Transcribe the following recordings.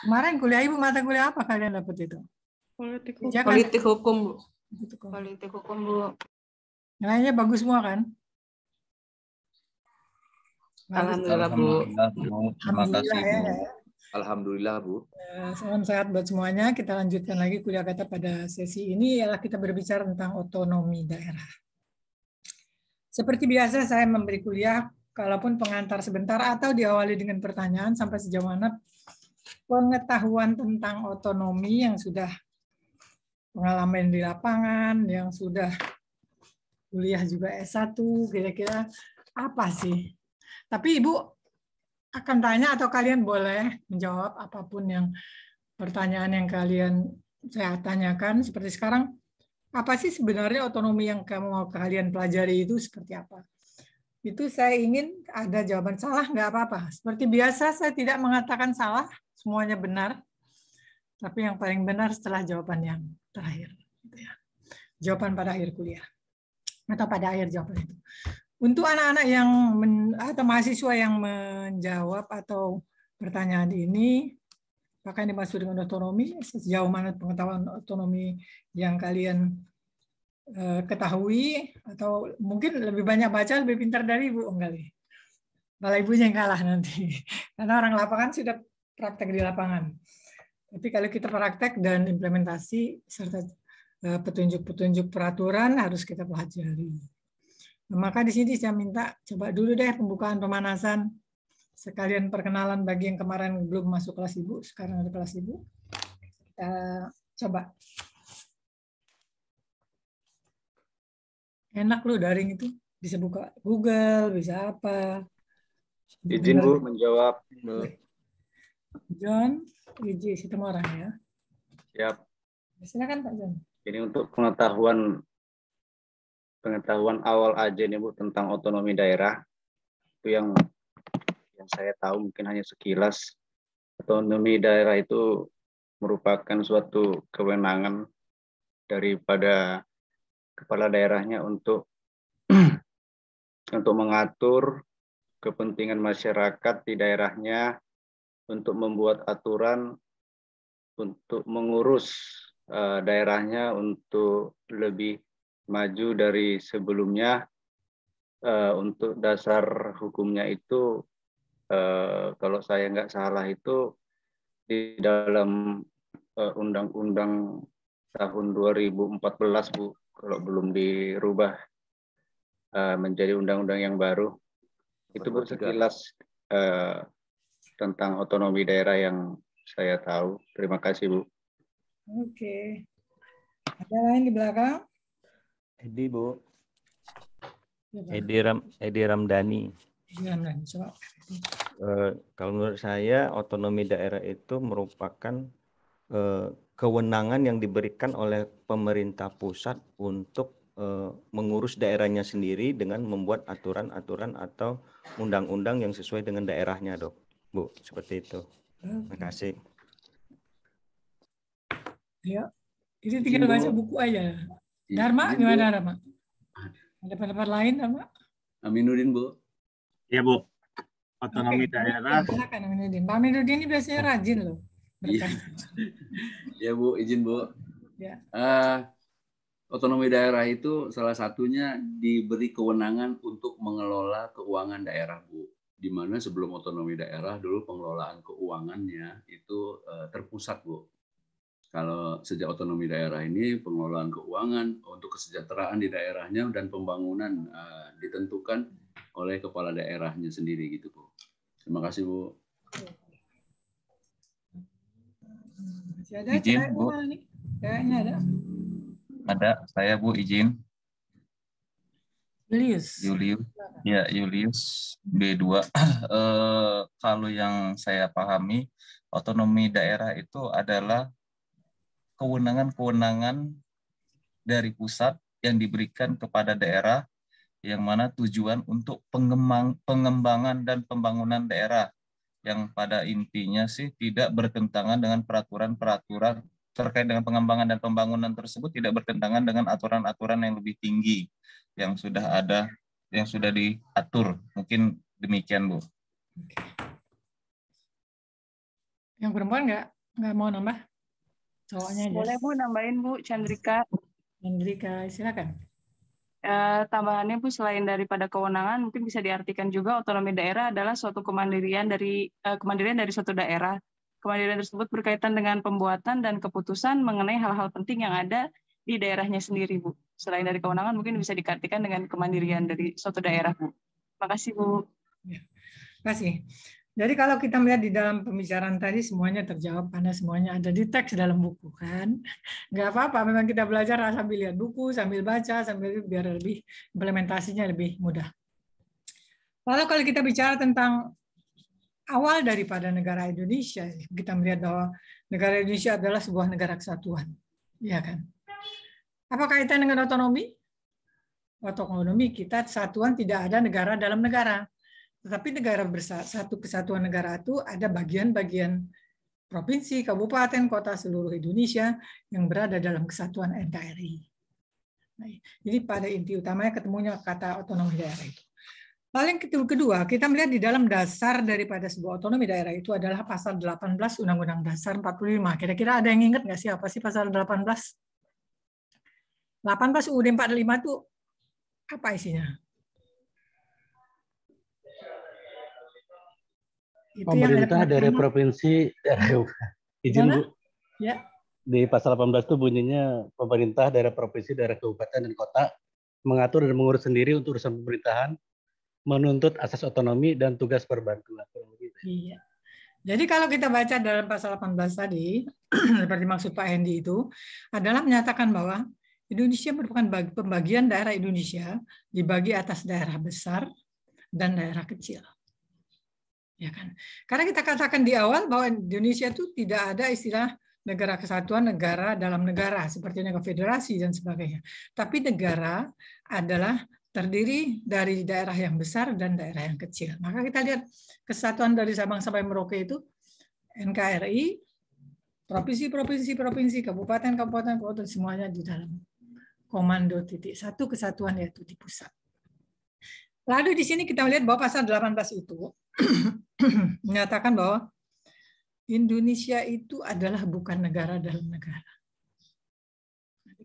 Kemarin kuliah ibu mata kuliah apa kalian dapat itu? Politik hukum. Jangan. Politik hukum, Bu. Politik hukum, Bu. Nilainya bagus semua kan? Alhamdulillah, Bu. Terima kasih, Bu. Alhamdulillah, Bu. Ya, ya. Eh, salam sehat buat semuanya. Kita lanjutkan lagi kuliah kata pada sesi ini ialah kita berbicara tentang otonomi daerah. Seperti biasa, saya memberi kuliah kalaupun pengantar sebentar atau diawali dengan pertanyaan sampai sejauh mana pengetahuan tentang otonomi yang sudah pengalaman di lapangan, yang sudah kuliah juga S1, kira-kira apa sih? Tapi Ibu akan tanya atau kalian boleh menjawab apapun yang pertanyaan yang kalian saya tanyakan seperti sekarang apa sih sebenarnya otonomi yang kamu mau kalian pelajari itu seperti apa? Itu saya ingin ada jawaban salah nggak apa-apa. Seperti biasa saya tidak mengatakan salah semuanya benar, tapi yang paling benar setelah jawaban yang terakhir. Gitu ya. Jawaban pada akhir kuliah atau pada akhir jawaban itu. Untuk anak-anak yang men, atau mahasiswa yang menjawab atau pertanyaan ini, apakah ini masuk dengan otonomi? Sejauh mana pengetahuan otonomi yang kalian eh, ketahui atau mungkin lebih banyak baca lebih pintar dari ibu enggak nih? Malah ibunya yang kalah nanti. Karena orang lapangan sudah praktek di lapangan. Tapi kalau kita praktek dan implementasi serta eh, petunjuk-petunjuk peraturan harus kita pelajari. Nah, maka di sini saya minta coba dulu deh pembukaan pemanasan sekalian perkenalan bagi yang kemarin belum masuk kelas ibu, sekarang ada kelas ibu. Kita coba. Enak loh daring itu, bisa buka Google, bisa apa. Izin Bu menjawab. John Yuji orang ya. Siap. Silakan Pak John. Ini untuk pengetahuan pengetahuan awal aja nih Bu tentang otonomi daerah. Itu yang yang saya tahu mungkin hanya sekilas. Otonomi daerah itu merupakan suatu kewenangan daripada kepala daerahnya untuk untuk mengatur kepentingan masyarakat di daerahnya untuk membuat aturan untuk mengurus uh, daerahnya untuk lebih maju dari sebelumnya uh, untuk dasar hukumnya itu uh, kalau saya nggak salah itu di dalam undang-undang uh, tahun 2014 Bu kalau belum dirubah uh, menjadi undang-undang yang baru itu bersekilas uh, tentang otonomi daerah yang saya tahu. Terima kasih, Bu. Oke. Ada lain di belakang? Edi, Bu. Iya, Edi, Ram, Edi Ramdhani. Edi Ramdhani, coba. Uh, kalau menurut saya, otonomi daerah itu merupakan uh, kewenangan yang diberikan oleh pemerintah pusat untuk eh, mengurus daerahnya sendiri dengan membuat aturan-aturan atau undang-undang yang sesuai dengan daerahnya, dok. Bu, seperti itu. Terima hmm. kasih. Ya, ini tinggal baca buku aja. Iya, Dharma, Ibu. gimana Dharma? Ada pendapat lain, Dharma? Aminuddin, Bu. Ya, Bu. Otonomi okay. daerah. Ya, silakan, Aminuddin. Pak Aminuddin ini biasanya rajin loh. Iya, ya, Bu. Izin, Bu. Ya. Uh, otonomi daerah itu salah satunya diberi kewenangan untuk mengelola keuangan daerah, Bu di mana sebelum otonomi daerah dulu pengelolaan keuangannya itu eh, terpusat bu. Kalau sejak otonomi daerah ini pengelolaan keuangan untuk kesejahteraan di daerahnya dan pembangunan eh, ditentukan oleh kepala daerahnya sendiri gitu bu. Terima kasih bu. ada, izin bu. Kayaknya ada. Ada, saya bu izin. Julius. Julius. Iya. Ya, Julius B2. Eh, kalau yang saya pahami, otonomi daerah itu adalah kewenangan-kewenangan dari pusat yang diberikan kepada daerah yang mana tujuan untuk pengembang, pengembangan dan pembangunan daerah yang pada intinya sih tidak bertentangan dengan peraturan-peraturan terkait dengan pengembangan dan pembangunan tersebut tidak bertentangan dengan aturan-aturan yang lebih tinggi yang sudah ada yang sudah diatur. Mungkin demikian, Bu. Yang perempuan nggak nggak mau nambah? Cowoknya aja. Boleh Bu nambahin Bu Chandrika. Chandrika, silakan. Uh, tambahannya Bu selain daripada kewenangan mungkin bisa diartikan juga otonomi daerah adalah suatu kemandirian dari uh, kemandirian dari suatu daerah Kemandirian tersebut berkaitan dengan pembuatan dan keputusan mengenai hal-hal penting yang ada di daerahnya sendiri, Bu. Selain dari kewenangan, mungkin bisa dikartikan dengan kemandirian dari suatu daerah, Bu. Makasih, Bu. Ya, kasih. Jadi kalau kita melihat di dalam pembicaraan tadi semuanya terjawab karena semuanya ada di teks dalam buku kan. Nggak apa-apa, memang kita belajar sambil lihat buku, sambil baca, sambil biar lebih implementasinya lebih mudah. Lalu kalau kita bicara tentang awal daripada negara Indonesia. Kita melihat bahwa negara Indonesia adalah sebuah negara kesatuan, ya kan? Apa kaitan dengan otonomi? Otonomi kita kesatuan tidak ada negara dalam negara, tetapi negara bersatu satu kesatuan negara itu ada bagian-bagian provinsi, kabupaten, kota seluruh Indonesia yang berada dalam kesatuan NKRI. jadi pada inti utamanya ketemunya kata otonomi daerah itu. Paling kedua, kita melihat di dalam dasar daripada sebuah otonomi daerah itu adalah pasal 18 Undang-Undang Dasar 45. Kira-kira ada yang ingat nggak sih apa sih pasal 18? 18 UUD 45 itu apa isinya? Pemerintah yang dari provinsi izin Bu. Ya. Di pasal 18 itu bunyinya pemerintah daerah provinsi, daerah kabupaten dan kota mengatur dan mengurus sendiri untuk urusan pemerintahan menuntut asas otonomi dan tugas perbantuan. Ya. Iya. Jadi kalau kita baca dalam pasal 18 tadi, seperti maksud Pak Hendy itu, adalah menyatakan bahwa Indonesia merupakan pembagian daerah Indonesia dibagi atas daerah besar dan daerah kecil. Ya kan? Karena kita katakan di awal bahwa Indonesia itu tidak ada istilah negara kesatuan negara dalam negara seperti negara federasi dan sebagainya. Tapi negara adalah terdiri dari daerah yang besar dan daerah yang kecil. Maka kita lihat kesatuan dari Sabang sampai Merauke itu NKRI, provinsi-provinsi, provinsi, kabupaten, kabupaten, kabupaten semuanya di dalam komando titik satu kesatuan yaitu di pusat. Lalu di sini kita melihat bahwa pasal 18 itu menyatakan bahwa Indonesia itu adalah bukan negara dalam negara.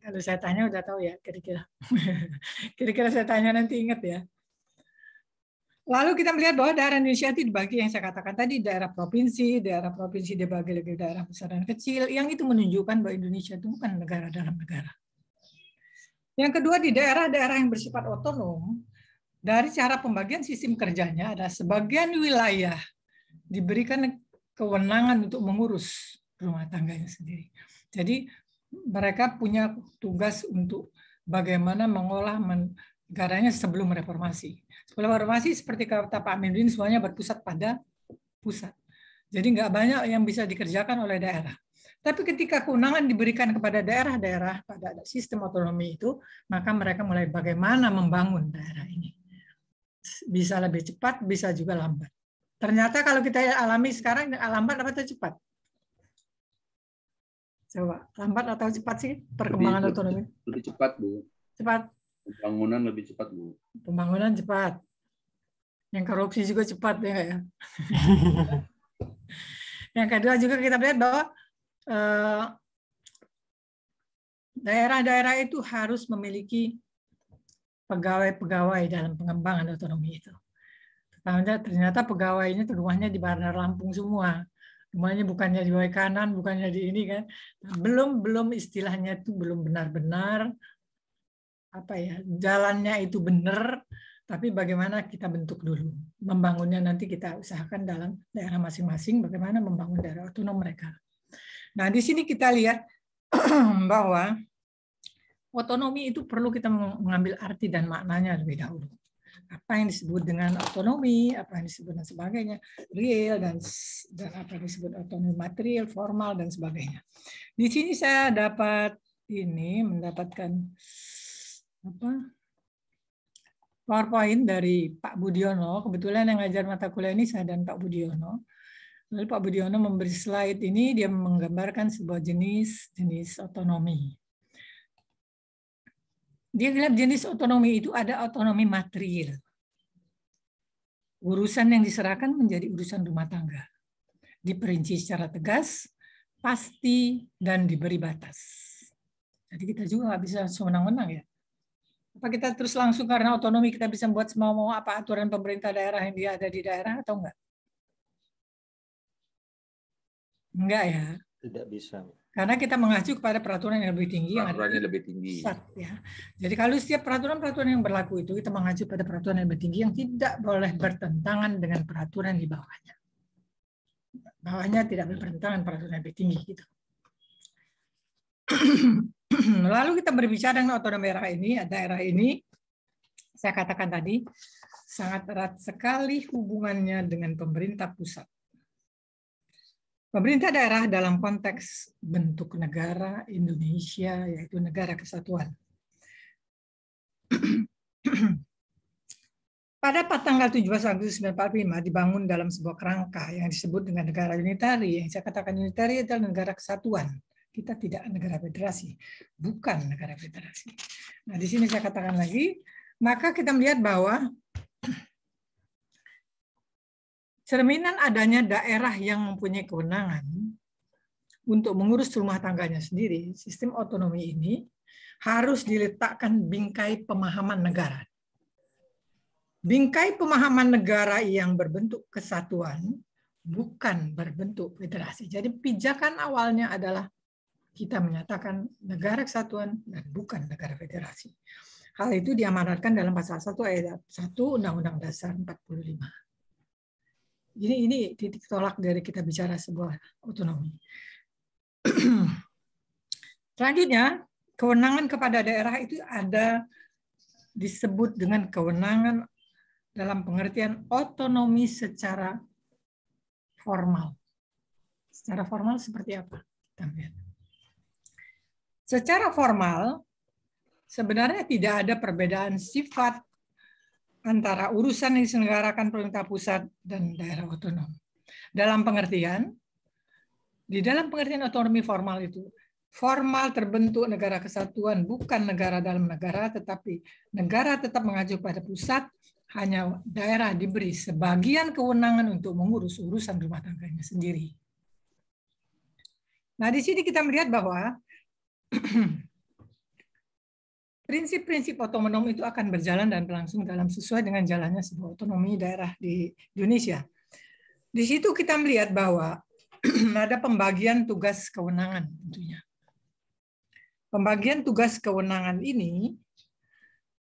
Kalau saya tanya udah tahu ya kira-kira. kira-kira saya tanya nanti ingat ya. Lalu kita melihat bahwa daerah Indonesia itu dibagi yang saya katakan tadi daerah provinsi, daerah provinsi dibagi lagi daerah besar dan kecil, yang itu menunjukkan bahwa Indonesia itu bukan negara dalam negara. Yang kedua di daerah-daerah yang bersifat otonom, dari cara pembagian sistem kerjanya ada sebagian wilayah diberikan kewenangan untuk mengurus rumah tangganya sendiri. Jadi mereka punya tugas untuk bagaimana mengolah negaranya sebelum reformasi. Sebelum reformasi seperti kata Pak Aminuddin semuanya berpusat pada pusat. Jadi nggak banyak yang bisa dikerjakan oleh daerah. Tapi ketika kewenangan diberikan kepada daerah-daerah pada sistem otonomi itu, maka mereka mulai bagaimana membangun daerah ini. Bisa lebih cepat, bisa juga lambat. Ternyata kalau kita alami sekarang lambat atau cepat? Coba lambat atau cepat sih perkembangan lebih, otonomi? Lebih cepat bu. Cepat. Pembangunan lebih cepat bu. Pembangunan cepat. Yang korupsi juga cepat ya ya. yang kedua juga kita lihat bahwa eh, daerah-daerah itu harus memiliki pegawai-pegawai dalam pengembangan otonomi itu. Ternyata, ternyata pegawainya terumahnya di Bandar Lampung semua semuanya bukannya di bawah kanan bukannya di ini kan nah, belum belum istilahnya itu belum benar-benar apa ya jalannya itu benar tapi bagaimana kita bentuk dulu membangunnya nanti kita usahakan dalam daerah masing-masing bagaimana membangun daerah otonom mereka nah di sini kita lihat bahwa otonomi itu perlu kita mengambil arti dan maknanya lebih dahulu apa yang disebut dengan otonomi apa yang disebut dan sebagainya, real dan dan apa yang disebut otonomi material, formal dan sebagainya. Di sini saya dapat ini mendapatkan apa PowerPoint dari Pak Budiono. Kebetulan yang ngajar mata kuliah ini saya dan Pak Budiono. Lalu Pak Budiono memberi slide ini, dia menggambarkan sebuah jenis jenis otonomi. Dia bilang jenis otonomi itu ada otonomi material. Urusan yang diserahkan menjadi urusan rumah tangga. Diperinci secara tegas, pasti, dan diberi batas. Jadi kita juga nggak bisa semenang-menang ya. Apa kita terus langsung karena otonomi kita bisa membuat semua mau apa aturan pemerintah daerah yang dia ada di daerah atau enggak? Enggak ya. Tidak bisa. Karena kita mengacu kepada peraturan yang lebih tinggi. Peraturan yang, lebih tinggi. pusat, ya. Jadi kalau setiap peraturan-peraturan yang berlaku itu kita mengacu pada peraturan yang lebih tinggi yang tidak boleh bertentangan dengan peraturan di bawahnya. Bawahnya tidak boleh bertentangan peraturan yang lebih tinggi gitu. Lalu kita berbicara dengan otonomi daerah ini, daerah ini saya katakan tadi sangat erat sekali hubungannya dengan pemerintah pusat. Pemerintah daerah dalam konteks bentuk negara Indonesia, yaitu negara kesatuan. Pada tanggal 17 Agustus 1945 dibangun dalam sebuah kerangka yang disebut dengan negara unitari. Yang saya katakan unitari adalah negara kesatuan. Kita tidak negara federasi, bukan negara federasi. Nah, di sini saya katakan lagi, maka kita melihat bahwa Cerminan adanya daerah yang mempunyai kewenangan untuk mengurus rumah tangganya sendiri, sistem otonomi ini harus diletakkan bingkai pemahaman negara. Bingkai pemahaman negara yang berbentuk kesatuan bukan berbentuk federasi. Jadi pijakan awalnya adalah kita menyatakan negara kesatuan dan bukan negara federasi. Hal itu diamanatkan dalam pasal 1 ayat 1 Undang-Undang Dasar 45 ini ini titik tolak dari kita bicara sebuah otonomi. Selanjutnya, kewenangan kepada daerah itu ada disebut dengan kewenangan dalam pengertian otonomi secara formal. Secara formal seperti apa? Tampil. Secara formal, sebenarnya tidak ada perbedaan sifat antara urusan yang diselenggarakan pemerintah pusat dan daerah otonom. Dalam pengertian, di dalam pengertian otonomi formal itu, formal terbentuk negara kesatuan bukan negara dalam negara, tetapi negara tetap mengacu pada pusat, hanya daerah diberi sebagian kewenangan untuk mengurus urusan rumah tangganya sendiri. Nah, di sini kita melihat bahwa prinsip-prinsip otonom itu akan berjalan dan berlangsung dalam sesuai dengan jalannya sebuah otonomi daerah di Indonesia. Di situ kita melihat bahwa ada pembagian tugas kewenangan tentunya. Pembagian tugas kewenangan ini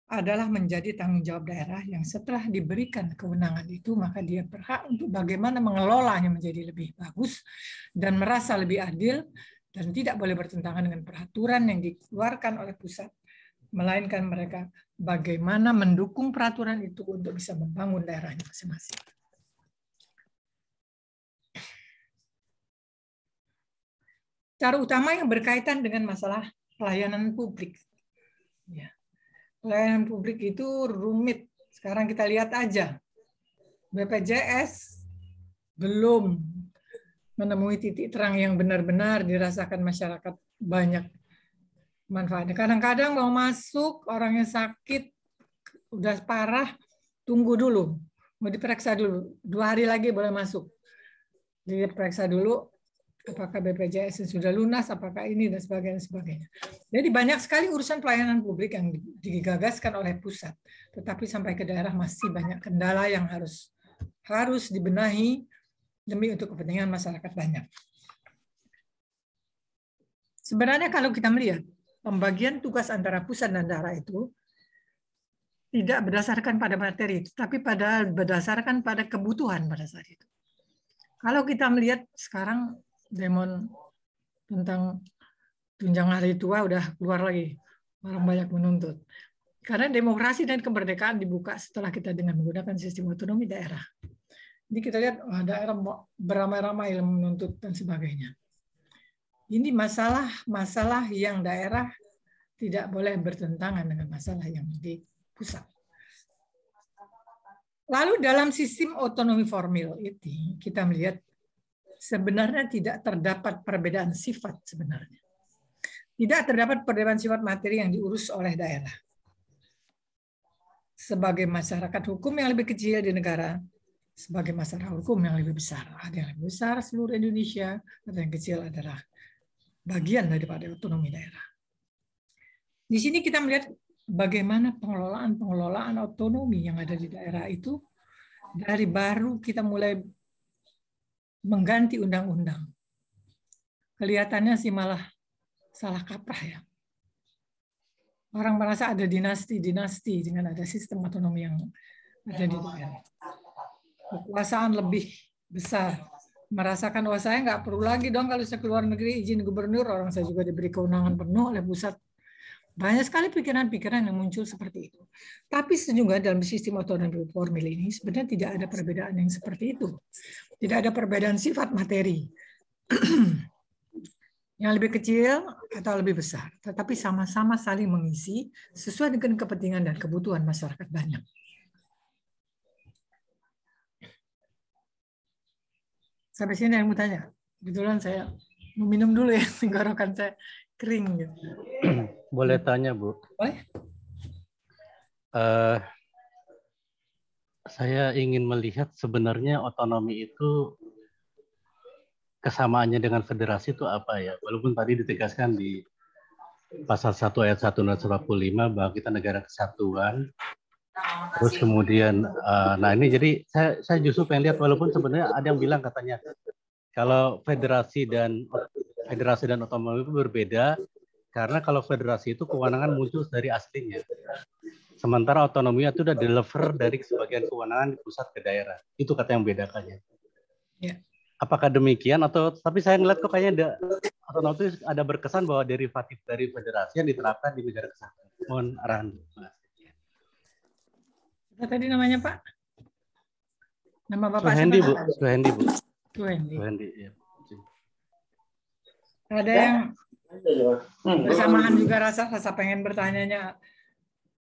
adalah menjadi tanggung jawab daerah yang setelah diberikan kewenangan itu maka dia berhak untuk bagaimana mengelolanya menjadi lebih bagus dan merasa lebih adil dan tidak boleh bertentangan dengan peraturan yang dikeluarkan oleh pusat melainkan mereka bagaimana mendukung peraturan itu untuk bisa membangun daerahnya masing-masing. Cara utama yang berkaitan dengan masalah pelayanan publik. Ya. Pelayanan publik itu rumit. Sekarang kita lihat aja. BPJS belum menemui titik terang yang benar-benar dirasakan masyarakat banyak manfaatnya. Kadang-kadang mau masuk orangnya sakit udah parah, tunggu dulu, mau diperiksa dulu. Dua hari lagi boleh masuk. diperiksa dulu apakah BPJS sudah lunas, apakah ini dan sebagainya, sebagainya. Jadi banyak sekali urusan pelayanan publik yang digagaskan oleh pusat, tetapi sampai ke daerah masih banyak kendala yang harus harus dibenahi demi untuk kepentingan masyarakat banyak. Sebenarnya kalau kita melihat pembagian tugas antara pusat dan daerah itu tidak berdasarkan pada materi, tapi pada berdasarkan pada kebutuhan pada saat itu. Kalau kita melihat sekarang demon tentang tunjangan hari tua udah keluar lagi, orang banyak menuntut. Karena demokrasi dan kemerdekaan dibuka setelah kita dengan menggunakan sistem otonomi daerah. Jadi kita lihat oh, daerah beramai-ramai menuntut dan sebagainya ini masalah masalah yang daerah tidak boleh bertentangan dengan masalah yang di pusat. Lalu dalam sistem otonomi formil itu kita melihat sebenarnya tidak terdapat perbedaan sifat sebenarnya. Tidak terdapat perbedaan sifat materi yang diurus oleh daerah. Sebagai masyarakat hukum yang lebih kecil di negara, sebagai masyarakat hukum yang lebih besar. Ada yang lebih besar seluruh Indonesia, ada yang kecil adalah bagian daripada otonomi daerah. Di sini kita melihat bagaimana pengelolaan-pengelolaan otonomi yang ada di daerah itu dari baru kita mulai mengganti undang-undang. Kelihatannya sih malah salah kaprah ya. Orang merasa ada dinasti-dinasti dengan ada sistem otonomi yang ada di daerah. Kekuasaan lebih besar merasakan wah saya nggak perlu lagi dong kalau saya keluar negeri izin gubernur orang saya juga diberi kewenangan penuh oleh pusat banyak sekali pikiran-pikiran yang muncul seperti itu. Tapi sejuga dalam sistem otonomi formal ini sebenarnya tidak ada perbedaan yang seperti itu. Tidak ada perbedaan sifat materi. yang lebih kecil atau lebih besar, tetapi sama-sama saling mengisi sesuai dengan kepentingan dan kebutuhan masyarakat banyak. Sampai sini ada yang mau tanya? Kebetulan saya minum dulu ya, tenggorokan saya kering. Gitu. Boleh tanya, Bu? Boleh. Uh, saya ingin melihat sebenarnya otonomi itu kesamaannya dengan federasi itu apa ya? Walaupun tadi ditegaskan di pasal 1 ayat 1 dan 45 bahwa kita negara kesatuan, Terus kemudian, uh, nah ini jadi saya, saya justru pengen lihat walaupun sebenarnya ada yang bilang katanya kalau federasi dan federasi dan otonomi itu berbeda karena kalau federasi itu kewenangan muncul dari aslinya. Sementara otonomi itu sudah deliver dari sebagian kewenangan di pusat ke daerah. Itu kata yang bedakannya. Ya. Apakah demikian atau tapi saya ngeliat kok kayaknya ada otonomi ada berkesan bahwa derivatif dari federasi yang diterapkan di negara kesatuan. Mohon arahan. Mas. Siapa tadi namanya Pak? Nama Bapak Suhendi, Bu. Suhendi, Bu. Suhendi. Suhendi, iya. ya. Ada yang hmm. bersamaan juga rasa rasa pengen bertanyanya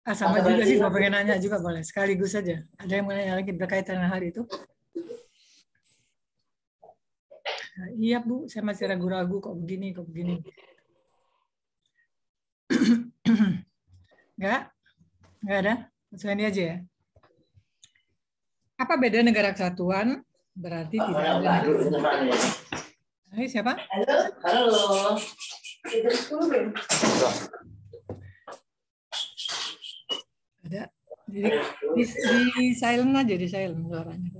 ah, sama juga sih mau pengen nanya juga boleh sekaligus saja ada yang menanya lagi berkaitan dengan hari itu nah, iya bu saya masih ragu-ragu kok begini kok begini Enggak? Enggak ada? Mas Wendy aja ya? Apa beda negara kesatuan? Berarti tidak ada. Hai, siapa? Halo. Halo. Ada. Jadi, di, di silent aja, di silent suaranya.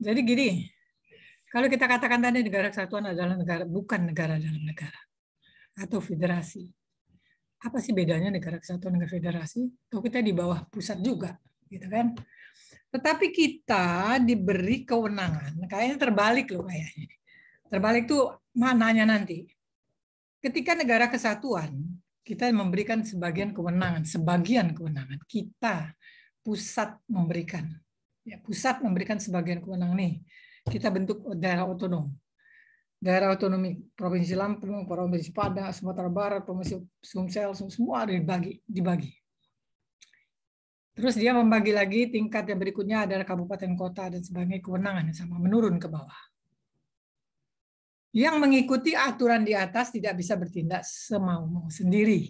Jadi gini, kalau kita katakan tadi negara kesatuan adalah negara, bukan negara dalam negara atau federasi. Apa sih bedanya negara kesatuan dengan federasi? Kalau kita di bawah pusat juga gitu kan. Tetapi kita diberi kewenangan, kayaknya terbalik loh kayaknya. Terbalik tuh mananya nanti. Ketika negara kesatuan, kita memberikan sebagian kewenangan, sebagian kewenangan. Kita pusat memberikan. Ya, pusat memberikan sebagian kewenangan nih. Kita bentuk daerah otonom. Daerah otonomi Provinsi Lampung, Provinsi Padang, Sumatera Barat, Provinsi Sumsel, semua dibagi, dibagi Terus dia membagi lagi tingkat yang berikutnya adalah kabupaten kota dan sebagainya kewenangan yang sama menurun ke bawah. Yang mengikuti aturan di atas tidak bisa bertindak semau-mau sendiri.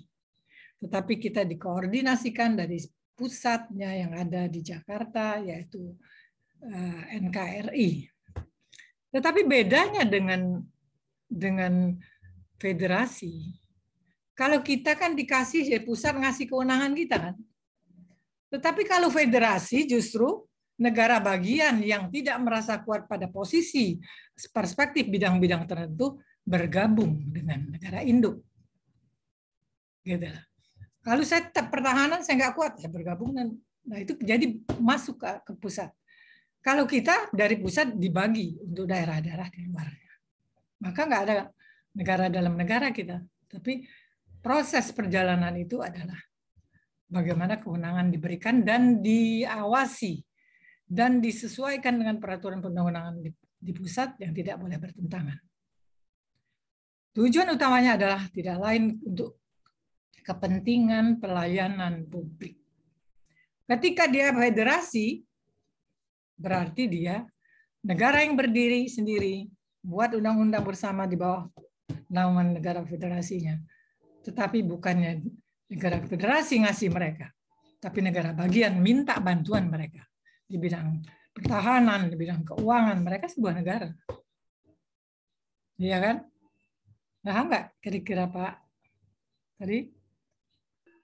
Tetapi kita dikoordinasikan dari pusatnya yang ada di Jakarta yaitu eh, NKRI. Tetapi bedanya dengan dengan federasi kalau kita kan dikasih ya pusat ngasih kewenangan kita kan tetapi kalau federasi justru negara bagian yang tidak merasa kuat pada posisi perspektif bidang-bidang tertentu bergabung dengan negara induk. Gitu. Kalau saya tetap pertahanan saya nggak kuat saya bergabung dan nah itu jadi masuk ke, ke pusat. Kalau kita dari pusat dibagi untuk daerah-daerah di luarnya, maka nggak ada negara dalam negara kita. Tapi proses perjalanan itu adalah bagaimana kewenangan diberikan dan diawasi dan disesuaikan dengan peraturan perundang-undangan di, di pusat yang tidak boleh bertentangan. Tujuan utamanya adalah tidak lain untuk kepentingan pelayanan publik. Ketika dia federasi, berarti dia negara yang berdiri sendiri, buat undang-undang bersama di bawah naungan negara federasinya. Tetapi bukannya Negara federasi ngasih mereka, tapi negara bagian minta bantuan mereka di bidang pertahanan, di bidang keuangan. Mereka sebuah negara. Iya kan? Paham nggak kira-kira Pak? Tadi?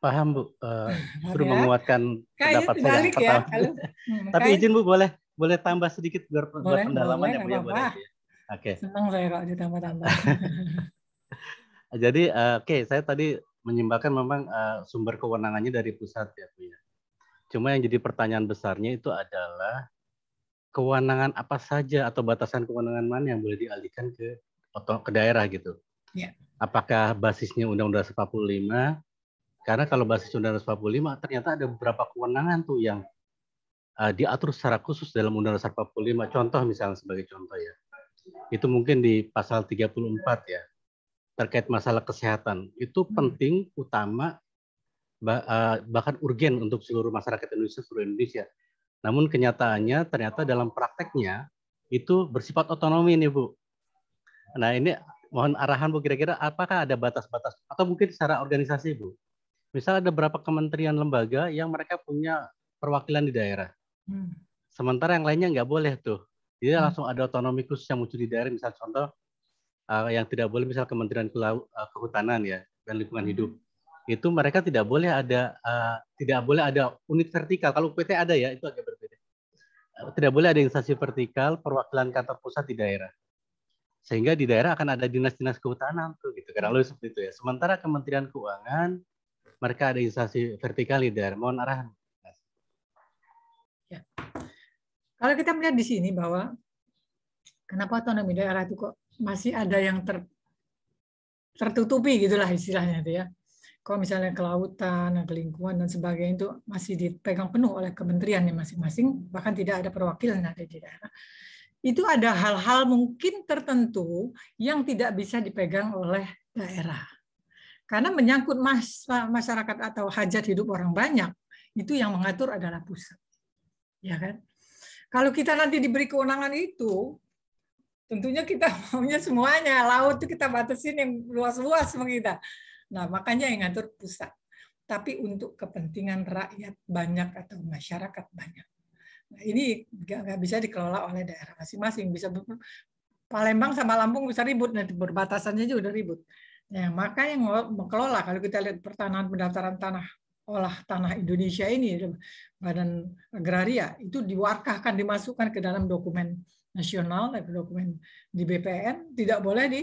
Paham Bu. Uh, ya. menguatkan Kayaknya pendapat saya Ya. hmm, Tapi izin Bu boleh boleh tambah sedikit biar boleh, yang boleh, ya, Bu ya boleh. Oke. Okay. Senang saya kalau ditambah-tambah. Jadi uh, oke okay, saya tadi menyimpulkan memang uh, sumber kewenangannya dari pusat ya Bu ya. Cuma yang jadi pertanyaan besarnya itu adalah kewenangan apa saja atau batasan kewenangan mana yang boleh dialihkan ke ke daerah gitu. Ya. Apakah basisnya Undang-Undang 45? Karena kalau basis Undang-Undang 45 ternyata ada beberapa kewenangan tuh yang uh, diatur secara khusus dalam Undang-Undang 45. Contoh misalnya sebagai contoh ya. Itu mungkin di pasal 34 ya terkait masalah kesehatan itu hmm. penting, utama, eh, bahkan urgen untuk seluruh masyarakat Indonesia, seluruh Indonesia. Namun kenyataannya ternyata dalam prakteknya itu bersifat otonomi nih Bu. Nah ini mohon arahan Bu kira-kira apakah ada batas-batas atau mungkin secara organisasi Bu. Misal ada berapa kementerian lembaga yang mereka punya perwakilan di daerah. Hmm. Sementara yang lainnya nggak boleh tuh. Jadi hmm. langsung ada otonomi khusus yang muncul di daerah. Misal contoh uh, yang tidak boleh misal Kementerian Kelau, eh, Kehutanan ya dan Lingkungan hmm. Hidup itu mereka tidak boleh ada uh, tidak boleh ada unit vertikal kalau PT ada ya itu agak berbeda tidak boleh ada instansi vertikal perwakilan kantor pusat di daerah sehingga di daerah akan ada dinas-dinas kehutanan tuh gitu karena hmm. lo seperti itu ya sementara Kementerian Keuangan mereka ada instansi vertikal di daerah mohon arahan ya. kalau kita melihat di sini bahwa kenapa otonomi daerah itu kok masih ada yang ter, tertutupi gitulah istilahnya itu ya. Kalau misalnya kelautan, lingkungan dan sebagainya itu masih dipegang penuh oleh kementerian yang masing-masing, bahkan tidak ada perwakilan ada di daerah. Itu ada hal-hal mungkin tertentu yang tidak bisa dipegang oleh daerah. Karena menyangkut masyarakat atau hajat hidup orang banyak, itu yang mengatur adalah pusat. Ya kan? Kalau kita nanti diberi kewenangan itu, tentunya kita maunya semuanya laut itu kita batasin yang luas-luas kita. Nah makanya yang ngatur pusat. Tapi untuk kepentingan rakyat banyak atau masyarakat banyak. Nah, ini nggak bisa dikelola oleh daerah masing-masing. Bisa Palembang sama Lampung bisa ribut, nanti berbatasannya juga udah ribut. Ya, nah, maka yang mengelola kalau kita lihat pertanahan pendaftaran tanah olah tanah Indonesia ini Badan Agraria itu diwarkahkan dimasukkan ke dalam dokumen nasional dokumen di BPN tidak boleh di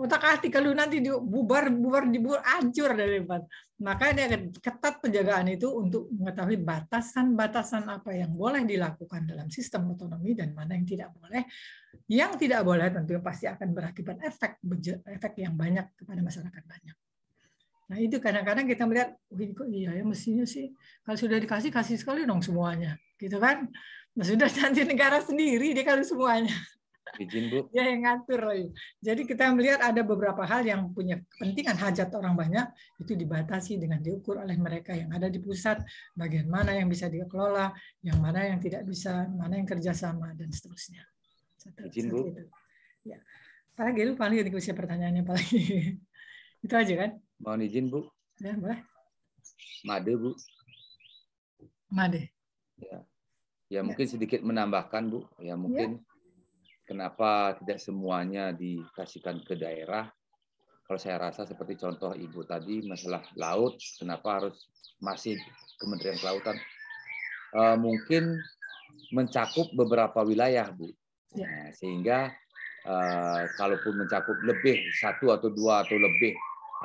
otak hati kalau nanti dibubar bubar dibur ancur dari depan maka dia ketat penjagaan itu untuk mengetahui batasan-batasan apa yang boleh dilakukan dalam sistem otonomi dan mana yang tidak boleh yang tidak boleh tentu pasti akan berakibat efek efek yang banyak kepada masyarakat banyak Nah itu kadang-kadang kita melihat, ini kok iya ya mestinya sih kalau sudah dikasih kasih sekali dong semuanya, gitu kan? sudah nanti negara sendiri dia kalau semuanya izin bu dia yang ngatur jadi kita melihat ada beberapa hal yang punya kepentingan hajat orang banyak itu dibatasi dengan diukur oleh mereka yang ada di pusat bagian mana yang bisa dikelola yang mana yang tidak bisa mana yang kerjasama dan seterusnya Satu, izin bu itu. ya apalagi lu paling ketika saya pertanyaannya paling itu aja kan mohon izin bu ya boleh made bu made ya Ya, ya mungkin sedikit menambahkan Bu, ya, ya. mungkin ya. kenapa tidak semuanya dikasihkan ke daerah. Kalau saya rasa seperti contoh Ibu tadi masalah laut, kenapa harus masih Kementerian Kelautan? E, mungkin mencakup beberapa wilayah Bu, ya. nah, sehingga e, kalaupun mencakup lebih satu atau dua atau lebih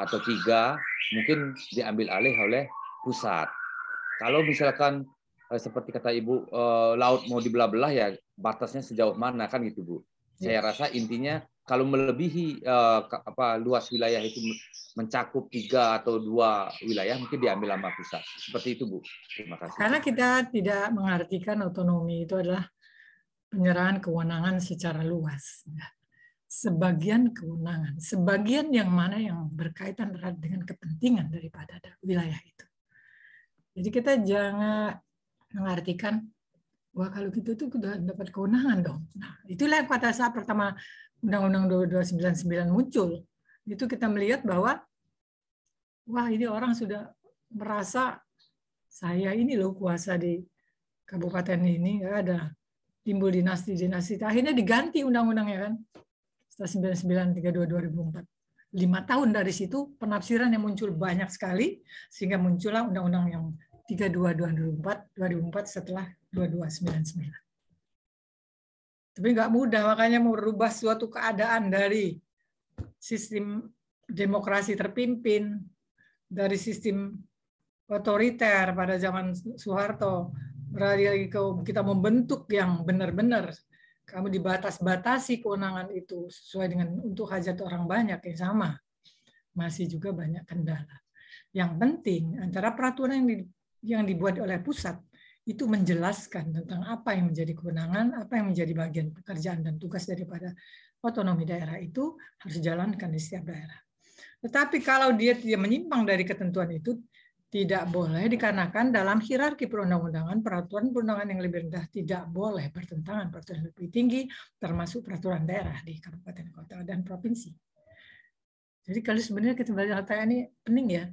atau tiga mungkin diambil alih oleh pusat. Kalau misalkan Eh, seperti kata Ibu, eh, laut mau dibelah-belah ya batasnya sejauh mana kan gitu Bu. Iya. Saya rasa intinya kalau melebihi eh, apa luas wilayah itu mencakup tiga atau dua wilayah mungkin diambil sama pusat. Seperti itu Bu. Terima kasih. Karena kita tidak mengartikan otonomi itu adalah penyerahan kewenangan secara luas. Sebagian kewenangan, sebagian yang mana yang berkaitan erat dengan kepentingan daripada wilayah itu. Jadi kita jangan mengartikan wah kalau gitu tuh udah dapat kewenangan dong. Nah, itulah pada saat pertama Undang-Undang 2299 muncul, itu kita melihat bahwa wah ini orang sudah merasa saya ini loh kuasa di kabupaten ini ya ada timbul dinasti-dinasti. Akhirnya diganti undang-undangnya kan. 99 32 2004. Lima tahun dari situ penafsiran yang muncul banyak sekali sehingga muncullah undang-undang yang dua 2004 empat setelah 2299 tapi nggak mudah makanya mau merubah suatu keadaan dari sistem demokrasi terpimpin dari sistem otoriter pada zaman Soeharto berarti lagi ke kita membentuk yang benar-benar kamu dibatas-batasi kewenangan itu sesuai dengan untuk hajat orang banyak yang sama masih juga banyak kendala. Yang penting antara peraturan yang yang dibuat oleh pusat itu menjelaskan tentang apa yang menjadi kewenangan, apa yang menjadi bagian pekerjaan dan tugas daripada otonomi daerah itu harus dijalankan di setiap daerah. Tetapi kalau dia tidak menyimpang dari ketentuan itu, tidak boleh dikarenakan dalam hierarki perundang-undangan, peraturan perundangan yang lebih rendah tidak boleh bertentangan peraturan lebih tinggi, termasuk peraturan daerah di kabupaten kota dan provinsi. Jadi kalau sebenarnya kita belajar ini pening ya,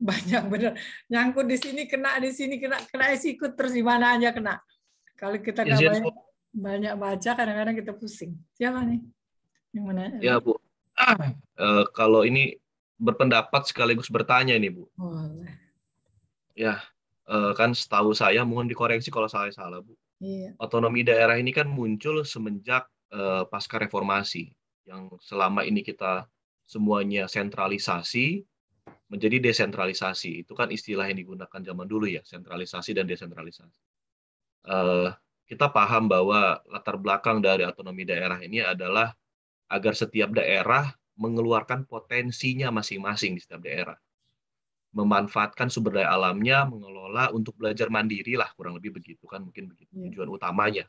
banyak bener nyangkut di sini kena di sini kena kena ikut terus di mana aja kena kalau kita nggak iya, banyak, banyak baca kadang-kadang kita pusing siapa nih yang mana ya bu ah, kalau ini berpendapat sekaligus bertanya ini bu Boleh. ya eh, kan setahu saya mohon dikoreksi kalau saya salah bu iya. otonomi daerah ini kan muncul semenjak eh, pasca reformasi yang selama ini kita semuanya sentralisasi menjadi desentralisasi. Itu kan istilah yang digunakan zaman dulu ya, sentralisasi dan desentralisasi. Uh, kita paham bahwa latar belakang dari otonomi daerah ini adalah agar setiap daerah mengeluarkan potensinya masing-masing di setiap daerah. Memanfaatkan sumber daya alamnya, mengelola untuk belajar mandiri lah, kurang lebih begitu kan, mungkin begitu iya. tujuan utamanya.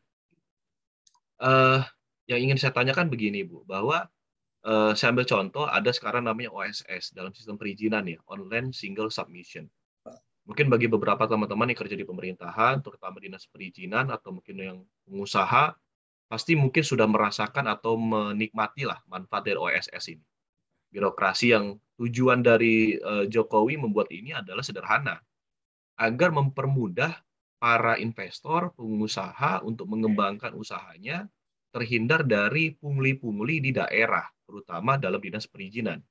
Uh, yang ingin saya tanyakan begini Bu, bahwa Uh, saya ambil contoh ada sekarang namanya OSS dalam sistem perizinan ya, online single submission. Mungkin bagi beberapa teman-teman yang kerja di pemerintahan, terutama dinas perizinan atau mungkin yang pengusaha, pasti mungkin sudah merasakan atau menikmati lah manfaat dari OSS ini. Birokrasi yang tujuan dari uh, Jokowi membuat ini adalah sederhana, agar mempermudah para investor, pengusaha untuk mengembangkan usahanya terhindar dari pungli-pungli di daerah terutama dalam dinas perizinan.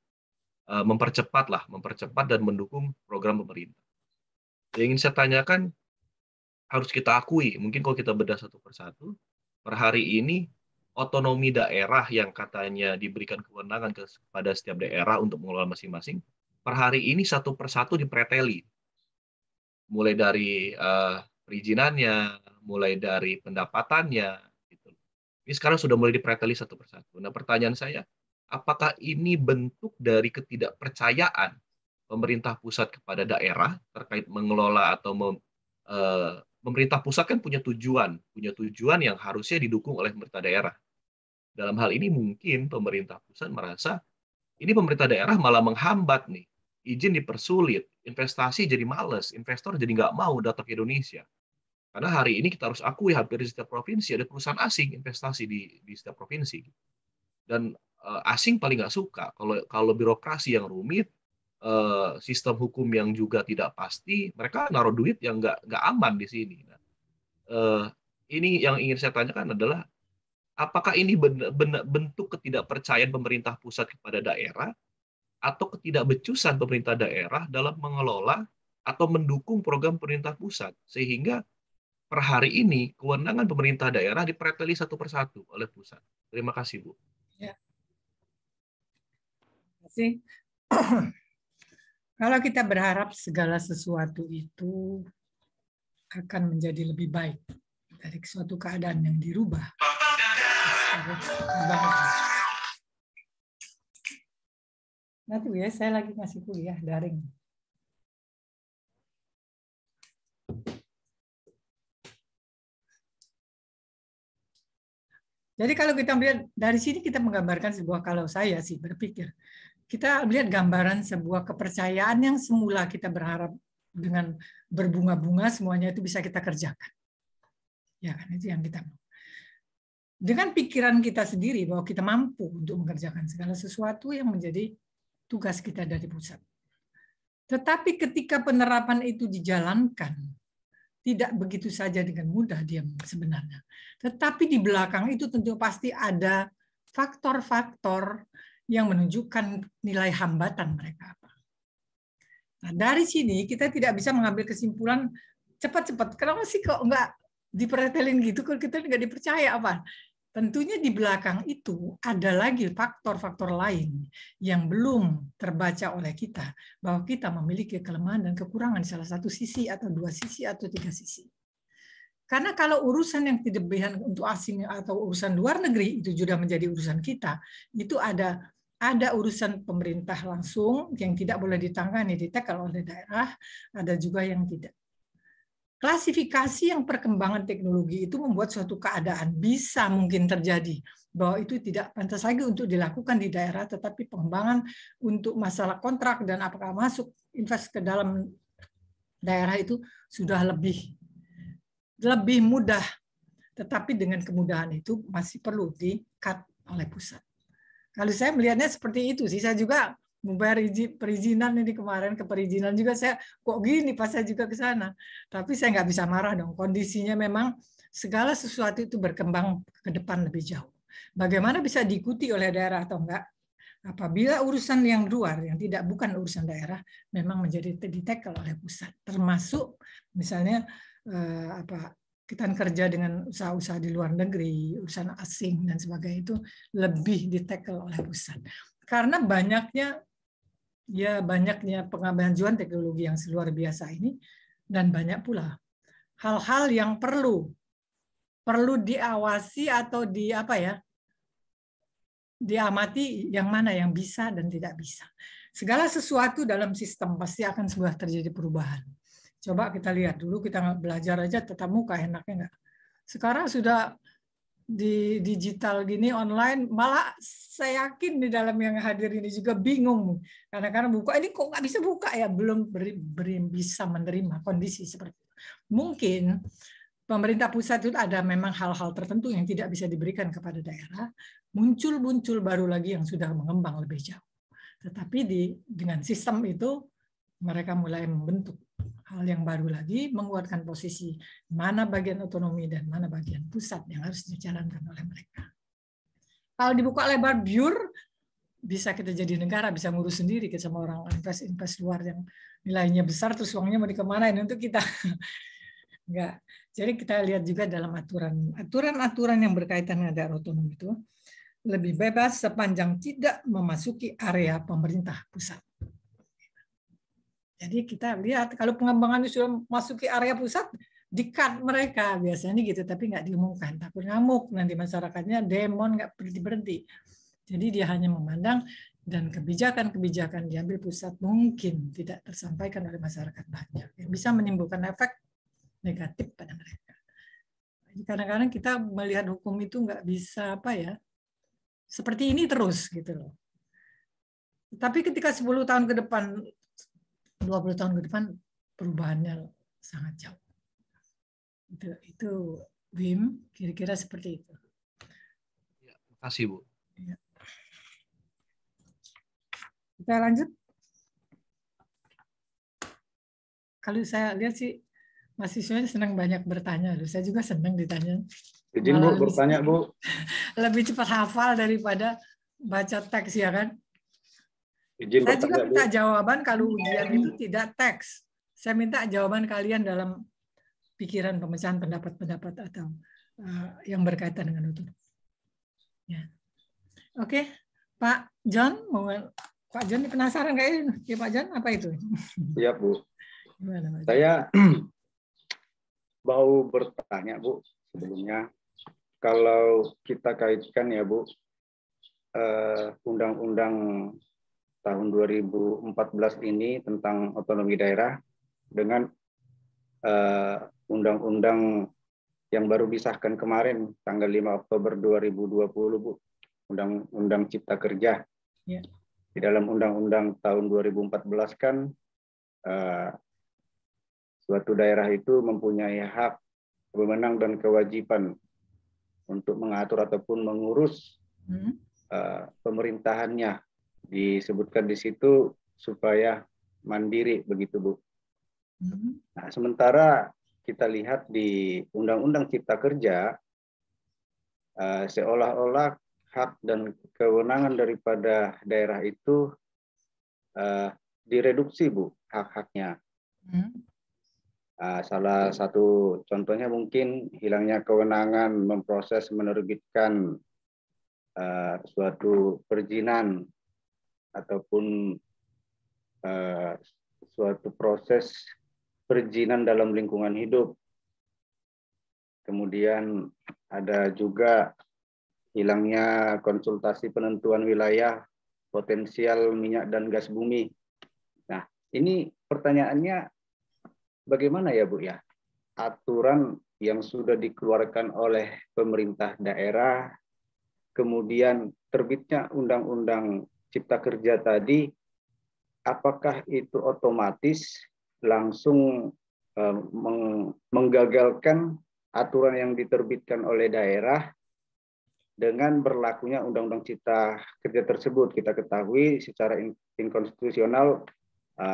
E, mempercepatlah, mempercepat dan mendukung program pemerintah. Yang ingin saya tanyakan, harus kita akui, mungkin kalau kita bedah satu persatu, per hari ini otonomi daerah yang katanya diberikan kewenangan kepada setiap daerah untuk mengelola masing-masing, per hari ini satu persatu dipreteli. Mulai dari uh, perizinannya, mulai dari pendapatannya, gitu. Ini sekarang sudah mulai dipreteli satu persatu. Nah, pertanyaan saya, apakah ini bentuk dari ketidakpercayaan pemerintah pusat kepada daerah terkait mengelola atau mem, e, pemerintah pusat kan punya tujuan, punya tujuan yang harusnya didukung oleh pemerintah daerah. Dalam hal ini mungkin pemerintah pusat merasa ini pemerintah daerah malah menghambat nih, izin dipersulit, investasi jadi males, investor jadi nggak mau datang ke Indonesia. Karena hari ini kita harus akui hampir di setiap provinsi ada perusahaan asing investasi di, di setiap provinsi. Dan Eh, asing paling nggak suka kalau kalau birokrasi yang rumit eh, sistem hukum yang juga tidak pasti mereka naruh duit yang nggak nggak aman di sini nah, eh, ini yang ingin saya tanyakan adalah apakah ini benar, benar, bentuk ketidakpercayaan pemerintah pusat kepada daerah atau ketidakbecusan pemerintah daerah dalam mengelola atau mendukung program pemerintah pusat sehingga per hari ini kewenangan pemerintah daerah dipreteli satu persatu oleh pusat. Terima kasih Bu sih? Kalau kita berharap segala sesuatu itu akan menjadi lebih baik dari suatu keadaan yang dirubah. Nanti ya, saya lagi ngasih kuliah daring. Jadi kalau kita melihat dari sini kita menggambarkan sebuah kalau saya sih berpikir kita lihat gambaran sebuah kepercayaan yang semula kita berharap dengan berbunga-bunga semuanya itu bisa kita kerjakan. Ya kan itu yang kita mau. Dengan pikiran kita sendiri bahwa kita mampu untuk mengerjakan segala sesuatu yang menjadi tugas kita dari pusat. Tetapi ketika penerapan itu dijalankan, tidak begitu saja dengan mudah dia sebenarnya. Tetapi di belakang itu tentu pasti ada faktor-faktor yang menunjukkan nilai hambatan mereka apa. Nah, dari sini kita tidak bisa mengambil kesimpulan cepat-cepat. Kenapa sih kok nggak diperhatiin gitu? Kalau kita nggak dipercaya apa? Tentunya di belakang itu ada lagi faktor-faktor lain yang belum terbaca oleh kita bahwa kita memiliki kelemahan dan kekurangan salah satu sisi atau dua sisi atau tiga sisi. Karena kalau urusan yang tidak untuk asing atau urusan luar negeri itu sudah menjadi urusan kita, itu ada ada urusan pemerintah langsung yang tidak boleh ditangani di tackle oleh daerah, ada juga yang tidak. Klasifikasi yang perkembangan teknologi itu membuat suatu keadaan bisa mungkin terjadi bahwa itu tidak pantas lagi untuk dilakukan di daerah, tetapi pengembangan untuk masalah kontrak dan apakah masuk invest ke dalam daerah itu sudah lebih lebih mudah, tetapi dengan kemudahan itu masih perlu di-cut oleh pusat. Kalau saya melihatnya seperti itu sih, saya juga membayar perizinan ini kemarin ke perizinan juga saya kok gini pas saya juga ke sana. Tapi saya nggak bisa marah dong. Kondisinya memang segala sesuatu itu berkembang ke depan lebih jauh. Bagaimana bisa diikuti oleh daerah atau enggak? Apabila urusan yang luar, yang tidak bukan urusan daerah, memang menjadi ditekel oleh pusat, termasuk misalnya eh, apa kita kerja dengan usaha-usaha di luar negeri, urusan asing dan sebagainya itu lebih ditekel oleh pusat. Karena banyaknya ya banyaknya pengajuan teknologi yang luar biasa ini dan banyak pula hal-hal yang perlu perlu diawasi atau di apa ya diamati yang mana yang bisa dan tidak bisa. Segala sesuatu dalam sistem pasti akan sebuah terjadi perubahan Coba kita lihat dulu, kita belajar aja tetap muka, enaknya nggak? Sekarang sudah di digital gini online malah saya yakin di dalam yang hadir ini juga bingung karena karena buka ini kok nggak bisa buka ya belum beri, beri, bisa menerima kondisi seperti itu mungkin pemerintah pusat itu ada memang hal-hal tertentu yang tidak bisa diberikan kepada daerah muncul-muncul baru lagi yang sudah mengembang lebih jauh tetapi di dengan sistem itu mereka mulai membentuk hal yang baru lagi, menguatkan posisi mana bagian otonomi dan mana bagian pusat yang harus dijalankan oleh mereka. Kalau dibuka lebar biur, bisa kita jadi negara, bisa ngurus sendiri kita sama orang invest-invest luar yang nilainya besar, terus uangnya mau dikemanain untuk kita. Enggak. Jadi kita lihat juga dalam aturan. Aturan-aturan yang berkaitan dengan daerah otonom itu lebih bebas sepanjang tidak memasuki area pemerintah pusat. Jadi kita lihat kalau pengembangan itu sudah masuki area pusat, dikat mereka biasanya gitu, tapi nggak diumumkan. Takut ngamuk nanti masyarakatnya demon nggak berhenti berhenti. Jadi dia hanya memandang dan kebijakan-kebijakan diambil pusat mungkin tidak tersampaikan oleh masyarakat banyak yang bisa menimbulkan efek negatif pada mereka. Kadang-kadang kita melihat hukum itu nggak bisa apa ya seperti ini terus gitu loh. Tapi ketika 10 tahun ke depan 20 tahun ke depan perubahannya sangat jauh. Itu, itu Wim, kira-kira seperti itu. Ya, kasih Bu. Ya. Kita lanjut. Kalau saya lihat sih mahasiswanya senang banyak bertanya. Loh. Saya juga senang ditanya. jadi Bu, bertanya Bu. Lebih cepat hafal daripada baca teks ya kan. Izin saya juga minta dulu. jawaban kalau ujian itu tidak teks. Saya minta jawaban kalian dalam pikiran pemecahan pendapat-pendapat atau uh, yang berkaitan dengan itu. Ya. Oke, Pak John, mau Pak John penasaran kayak ini. Ya Pak John, apa itu? Iya Bu. Gimana, saya mau bertanya Bu sebelumnya. Kalau kita kaitkan ya Bu, eh, undang-undang tahun 2014 ini tentang otonomi daerah dengan eh, undang-undang uh, yang baru disahkan kemarin tanggal 5 Oktober 2020 Bu Undang-Undang Cipta Kerja. yeah. Di dalam Undang-Undang tahun 2014 kan uh, suatu daerah itu mempunyai hak, pemenang dan kewajiban untuk mengatur ataupun mengurus hmm. uh, pemerintahannya disebutkan di situ supaya mandiri begitu Bu. Hmm. Nah, sementara kita lihat di Undang-Undang Cipta Kerja eh, seolah-olah hak dan kewenangan daripada daerah itu uh, direduksi Bu hak-haknya. Hmm. Nah, salah satu contohnya mungkin hilangnya kewenangan memproses menerbitkan uh, suatu perizinan ataupun uh, suatu proses perizinan dalam lingkungan hidup. Kemudian ada juga hilangnya konsultasi penentuan wilayah potensial minyak dan gas bumi. Nah, ini pertanyaannya bagaimana ya, Bu ya? Aturan yang sudah dikeluarkan oleh pemerintah daerah kemudian terbitnya undang-undang cipta kerja tadi, apakah itu otomatis langsung e, menggagalkan aturan yang diterbitkan oleh daerah dengan berlakunya undang-undang cipta kerja tersebut kita ketahui secara inkonstitusional e,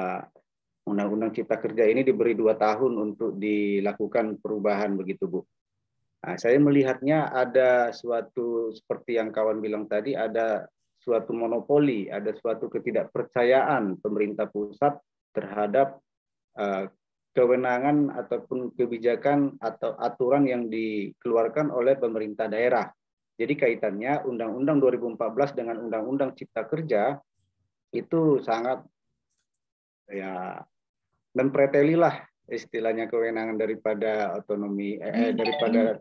undang-undang cipta kerja ini diberi dua tahun untuk dilakukan perubahan begitu bu nah, saya melihatnya ada suatu seperti yang kawan bilang tadi ada suatu monopoli, ada suatu ketidakpercayaan pemerintah pusat terhadap uh, kewenangan ataupun kebijakan atau aturan yang dikeluarkan oleh pemerintah daerah. Jadi kaitannya Undang-Undang 2014 dengan Undang-Undang Cipta Kerja itu sangat ya mempretelilah istilahnya kewenangan daripada otonomi eh, hmm. daripada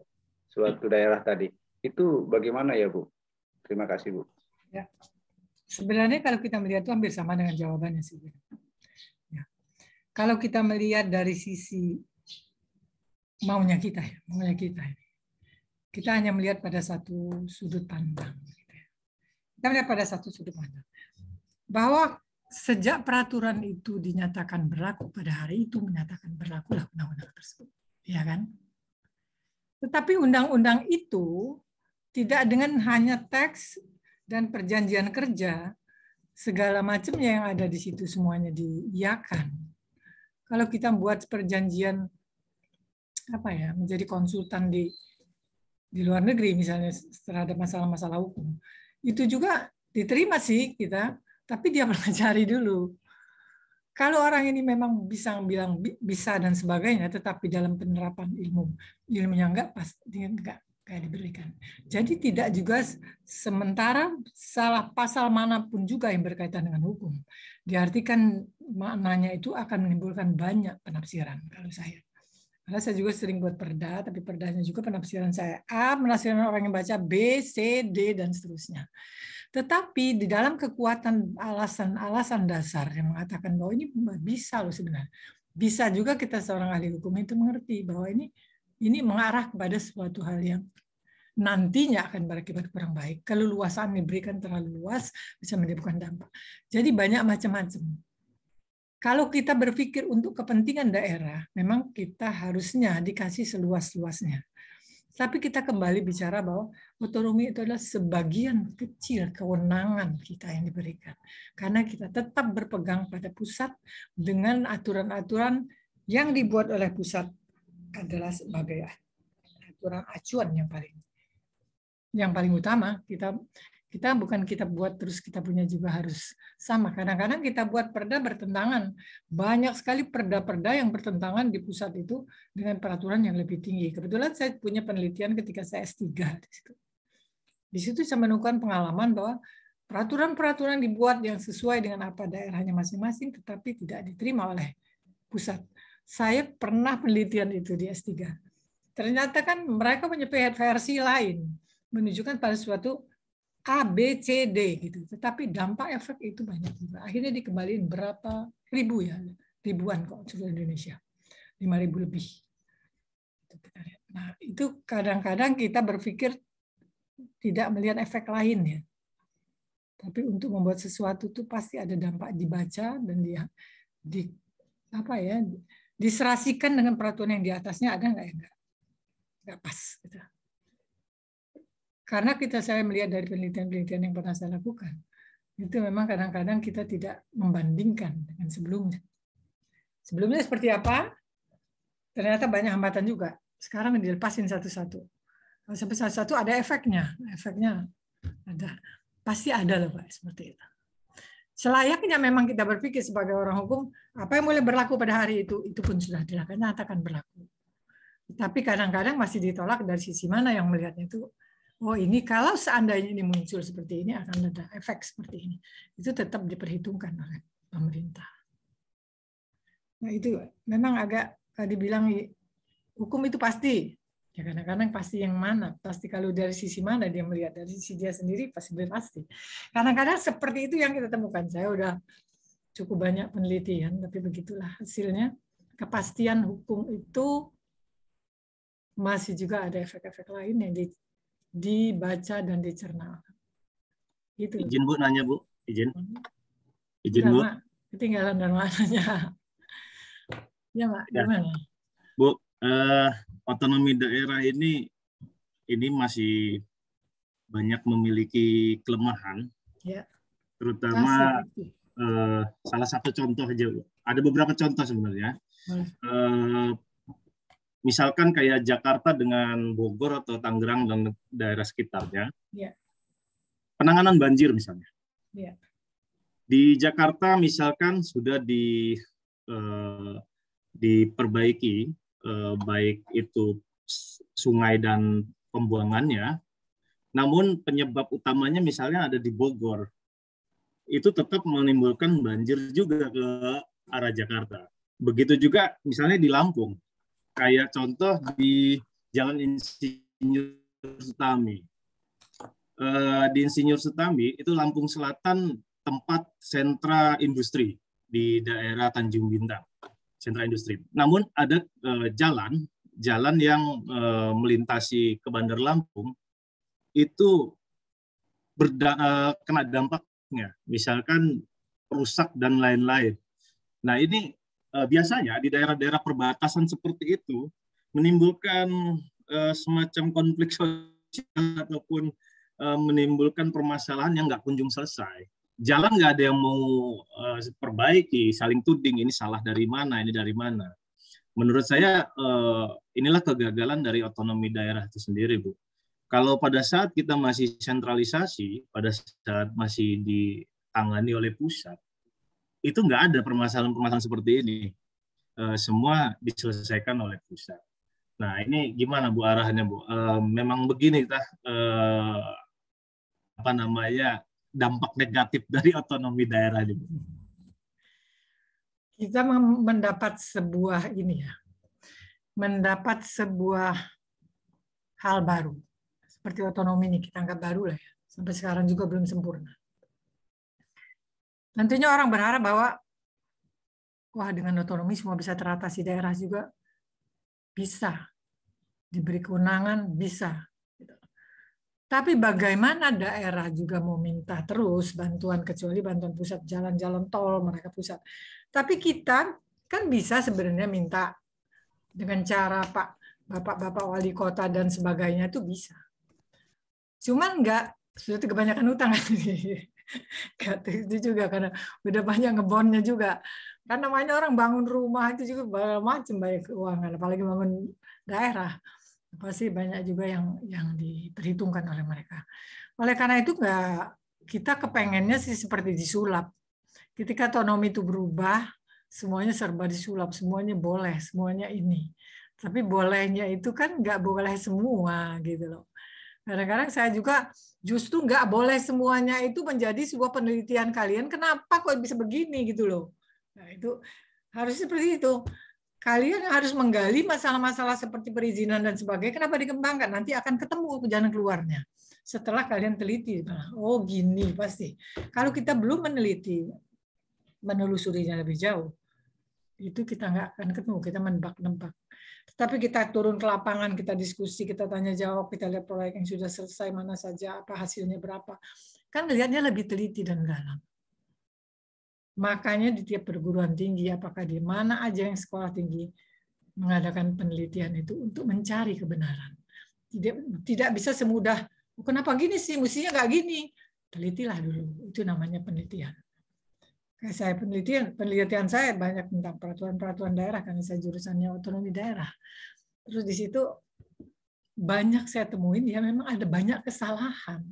suatu daerah tadi. Itu bagaimana ya Bu? Terima kasih Bu. Ya. Sebenarnya kalau kita melihat itu hampir sama dengan jawabannya sih. Ya. Kalau kita melihat dari sisi maunya kita, ya, maunya kita, kita hanya melihat pada satu sudut pandang. Gitu ya. Kita melihat pada satu sudut pandang bahwa sejak peraturan itu dinyatakan berlaku pada hari itu menyatakan berlakulah undang-undang tersebut, ya kan? Tetapi undang-undang itu tidak dengan hanya teks dan perjanjian kerja segala macamnya yang ada di situ semuanya diiakan. Kalau kita buat perjanjian apa ya menjadi konsultan di di luar negeri misalnya terhadap masalah-masalah hukum itu juga diterima sih kita tapi dia pelajari dulu kalau orang ini memang bisa bilang bisa dan sebagainya tetapi dalam penerapan ilmu ilmunya enggak pas dia enggak kayak diberikan. Jadi tidak juga sementara salah pasal manapun juga yang berkaitan dengan hukum. Diartikan maknanya itu akan menimbulkan banyak penafsiran kalau saya. Karena saya juga sering buat perda, tapi perdanya juga penafsiran saya A, penafsiran orang yang baca B, C, D, dan seterusnya. Tetapi di dalam kekuatan alasan-alasan dasar yang mengatakan bahwa ini bisa loh sebenarnya. Bisa juga kita seorang ahli hukum itu mengerti bahwa ini ini mengarah kepada suatu hal yang nantinya akan berakibat kurang baik. luasan diberikan terlalu luas bisa menimbulkan dampak. Jadi banyak macam-macam. Kalau kita berpikir untuk kepentingan daerah, memang kita harusnya dikasih seluas-luasnya. Tapi kita kembali bicara bahwa otonomi itu adalah sebagian kecil kewenangan kita yang diberikan. Karena kita tetap berpegang pada pusat dengan aturan-aturan yang dibuat oleh pusat adalah sebagai aturan acuan yang paling yang paling utama kita kita bukan kita buat terus kita punya juga harus sama. Kadang-kadang kita buat perda bertentangan. Banyak sekali perda-perda yang bertentangan di pusat itu dengan peraturan yang lebih tinggi. Kebetulan saya punya penelitian ketika saya S3 di situ. Di situ saya menemukan pengalaman bahwa peraturan-peraturan dibuat yang sesuai dengan apa daerahnya masing-masing tetapi tidak diterima oleh pusat. Saya pernah penelitian itu di S3. Ternyata kan mereka punya versi lain menunjukkan pada suatu A, B, C, D gitu. Tetapi dampak efek itu banyak juga. Akhirnya dikembaliin berapa ribu ya, ribuan kok seluruh Indonesia, lima ribu lebih. Nah itu kadang-kadang kita berpikir tidak melihat efek lain ya. Tapi untuk membuat sesuatu tuh pasti ada dampak dibaca dan di, di apa ya diserasikan dengan peraturan yang di atasnya ada nggak ya nggak nggak pas gitu. karena kita saya melihat dari penelitian-penelitian yang pernah saya lakukan itu memang kadang-kadang kita tidak membandingkan dengan sebelumnya sebelumnya seperti apa ternyata banyak hambatan juga sekarang dilepasin satu-satu sampai satu-satu ada efeknya efeknya ada pasti ada loh pak seperti itu selayaknya memang kita berpikir sebagai orang hukum, apa yang boleh berlaku pada hari itu, itu pun sudah akan berlaku. Tapi kadang-kadang masih ditolak dari sisi mana yang melihatnya itu, oh ini kalau seandainya ini muncul seperti ini, akan ada efek seperti ini. Itu tetap diperhitungkan oleh pemerintah. Nah itu memang agak eh, dibilang hukum itu pasti, Ya kadang-kadang pasti yang mana, pasti kalau dari sisi mana dia melihat, dari sisi dia sendiri pasti belum pasti. Kadang-kadang seperti itu yang kita temukan. Saya udah cukup banyak penelitian, tapi begitulah hasilnya. Kepastian hukum itu masih juga ada efek-efek lain yang dibaca dan dicerna. Gitu. Izin Bu nanya Bu, izin. Hmm. Izin Bu. ketinggalan dan mananya. ya Mak, ya. gimana? Bu, uh otonomi daerah ini ini masih banyak memiliki kelemahan, ya. terutama eh, salah satu contoh aja. Ada beberapa contoh sebenarnya. Eh, misalkan kayak Jakarta dengan Bogor atau Tangerang dan daerah sekitarnya, ya. penanganan banjir misalnya. Ya. Di Jakarta misalkan sudah di eh, diperbaiki Eh, baik itu sungai dan pembuangannya. Namun penyebab utamanya misalnya ada di Bogor. Itu tetap menimbulkan banjir juga ke arah Jakarta. Begitu juga misalnya di Lampung. Kayak contoh di Jalan Insinyur Setami. Eh, di Insinyur Setami itu Lampung Selatan tempat sentra industri di daerah Tanjung Bintang sentra industri. Namun ada eh, jalan jalan yang eh, melintasi ke Bandar Lampung itu berda eh, kena dampaknya, misalkan rusak dan lain-lain. Nah ini biasanya di daerah-daerah perbatasan seperti itu menimbulkan semacam konflik sosial ataupun menimbulkan permasalahan yang nggak kunjung selesai jalan nggak ada yang mau uh, perbaiki, saling tuding ini salah dari mana, ini dari mana. Menurut saya eh, inilah kegagalan dari otonomi daerah itu sendiri, Bu. Kalau pada saat kita masih sentralisasi, pada saat masih ditangani oleh pusat, itu nggak ada permasalahan-permasalahan seperti ini. Eh, semua diselesaikan oleh pusat. Nah ini gimana Bu arahannya Bu? memang begini kita apa namanya dampak negatif dari otonomi daerah ini? Kita mendapat sebuah ini ya, mendapat sebuah hal baru. Seperti otonomi ini kita anggap baru lah ya. Sampai sekarang juga belum sempurna. Tentunya orang berharap bahwa wah dengan otonomi semua bisa teratasi daerah juga bisa diberi kewenangan bisa tapi bagaimana daerah juga mau minta terus bantuan kecuali bantuan pusat jalan-jalan tol mereka pusat. Tapi kita kan bisa sebenarnya minta dengan cara Pak Bapak-bapak wali kota dan sebagainya itu bisa. Cuman enggak sudah kebanyakan utang itu juga karena udah banyak ngebonnya juga. Karena namanya orang bangun rumah itu juga macam banyak keuangan apalagi bangun daerah pasti banyak juga yang yang diperhitungkan oleh mereka. Oleh karena itu nggak kita kepengennya sih seperti disulap. Ketika tonomi itu berubah, semuanya serba disulap, semuanya boleh, semuanya ini. Tapi bolehnya itu kan nggak boleh semua gitu loh. Kadang-kadang saya juga justru nggak boleh semuanya itu menjadi sebuah penelitian kalian. Kenapa kok bisa begini gitu loh? Nah itu harus seperti itu kalian harus menggali masalah-masalah seperti perizinan dan sebagainya. Kenapa dikembangkan? Nanti akan ketemu jalan keluarnya. Setelah kalian teliti, nah, oh gini pasti. Kalau kita belum meneliti, menelusurinya lebih jauh, itu kita nggak akan ketemu, kita menebak nembak. Tapi kita turun ke lapangan, kita diskusi, kita tanya jawab, kita lihat proyek yang sudah selesai, mana saja, apa hasilnya berapa. Kan lihatnya lebih teliti dan dalam. Makanya di tiap perguruan tinggi, apakah di mana aja yang sekolah tinggi mengadakan penelitian itu untuk mencari kebenaran. Tidak, tidak bisa semudah, oh, kenapa gini sih, mestinya nggak gini. Telitilah dulu, itu namanya penelitian. Kayak saya penelitian, penelitian saya banyak tentang peraturan-peraturan daerah, karena saya jurusannya otonomi daerah. Terus di situ banyak saya temuin ya memang ada banyak kesalahan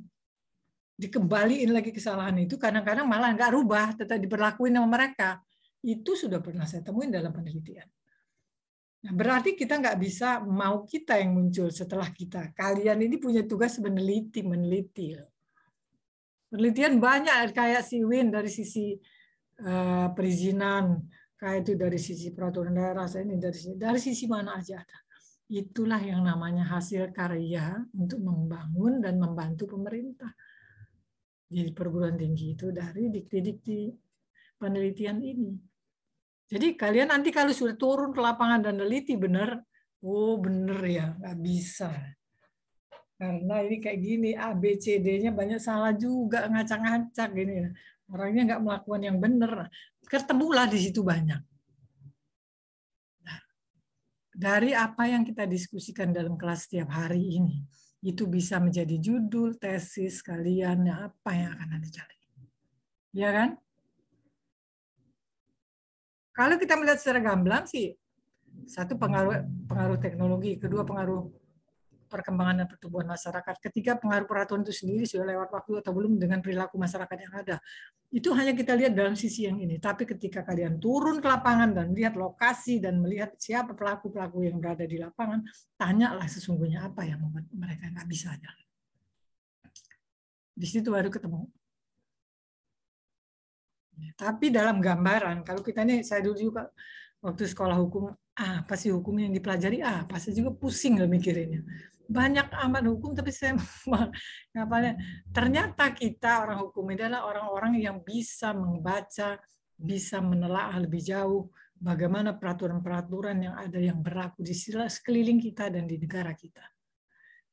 dikembaliin lagi kesalahan itu kadang-kadang malah nggak rubah tetap diberlakuin sama mereka itu sudah pernah saya temuin dalam penelitian nah, berarti kita nggak bisa mau kita yang muncul setelah kita kalian ini punya tugas meneliti meneliti penelitian banyak kayak si Win dari sisi eh, perizinan kayak itu dari sisi peraturan daerah saya ini dari sisi dari sisi mana aja ada itulah yang namanya hasil karya untuk membangun dan membantu pemerintah di perguruan tinggi itu dari dikti-dikti penelitian ini. Jadi kalian nanti kalau sudah turun ke lapangan dan neliti benar, oh benar ya, nggak bisa. Karena ini kayak gini, A, B, C, D-nya banyak salah juga, ngacak-ngacak gini. Ya. Orangnya nggak melakukan yang benar. Ketemulah di situ banyak. Nah, dari apa yang kita diskusikan dalam kelas setiap hari ini, itu bisa menjadi judul tesis kalian ya apa yang akan anda cari ya kan kalau kita melihat secara gamblang sih satu pengaruh pengaruh teknologi kedua pengaruh perkembangan dan pertumbuhan masyarakat. Ketiga, pengaruh peraturan itu sendiri sudah lewat waktu atau belum dengan perilaku masyarakat yang ada. Itu hanya kita lihat dalam sisi yang ini. Tapi ketika kalian turun ke lapangan dan melihat lokasi dan melihat siapa pelaku-pelaku yang berada di lapangan, tanyalah sesungguhnya apa yang membuat mereka nggak bisa jalan. Di situ baru ketemu. Tapi dalam gambaran, kalau kita ini, saya dulu juga waktu sekolah hukum, ah, apa sih hukum yang dipelajari? Ah, pasti juga pusing loh mikirinnya banyak amat hukum tapi saya ya ternyata kita orang hukum adalah orang-orang yang bisa membaca bisa menelaah lebih jauh bagaimana peraturan-peraturan yang ada yang berlaku di sekeliling kita dan di negara kita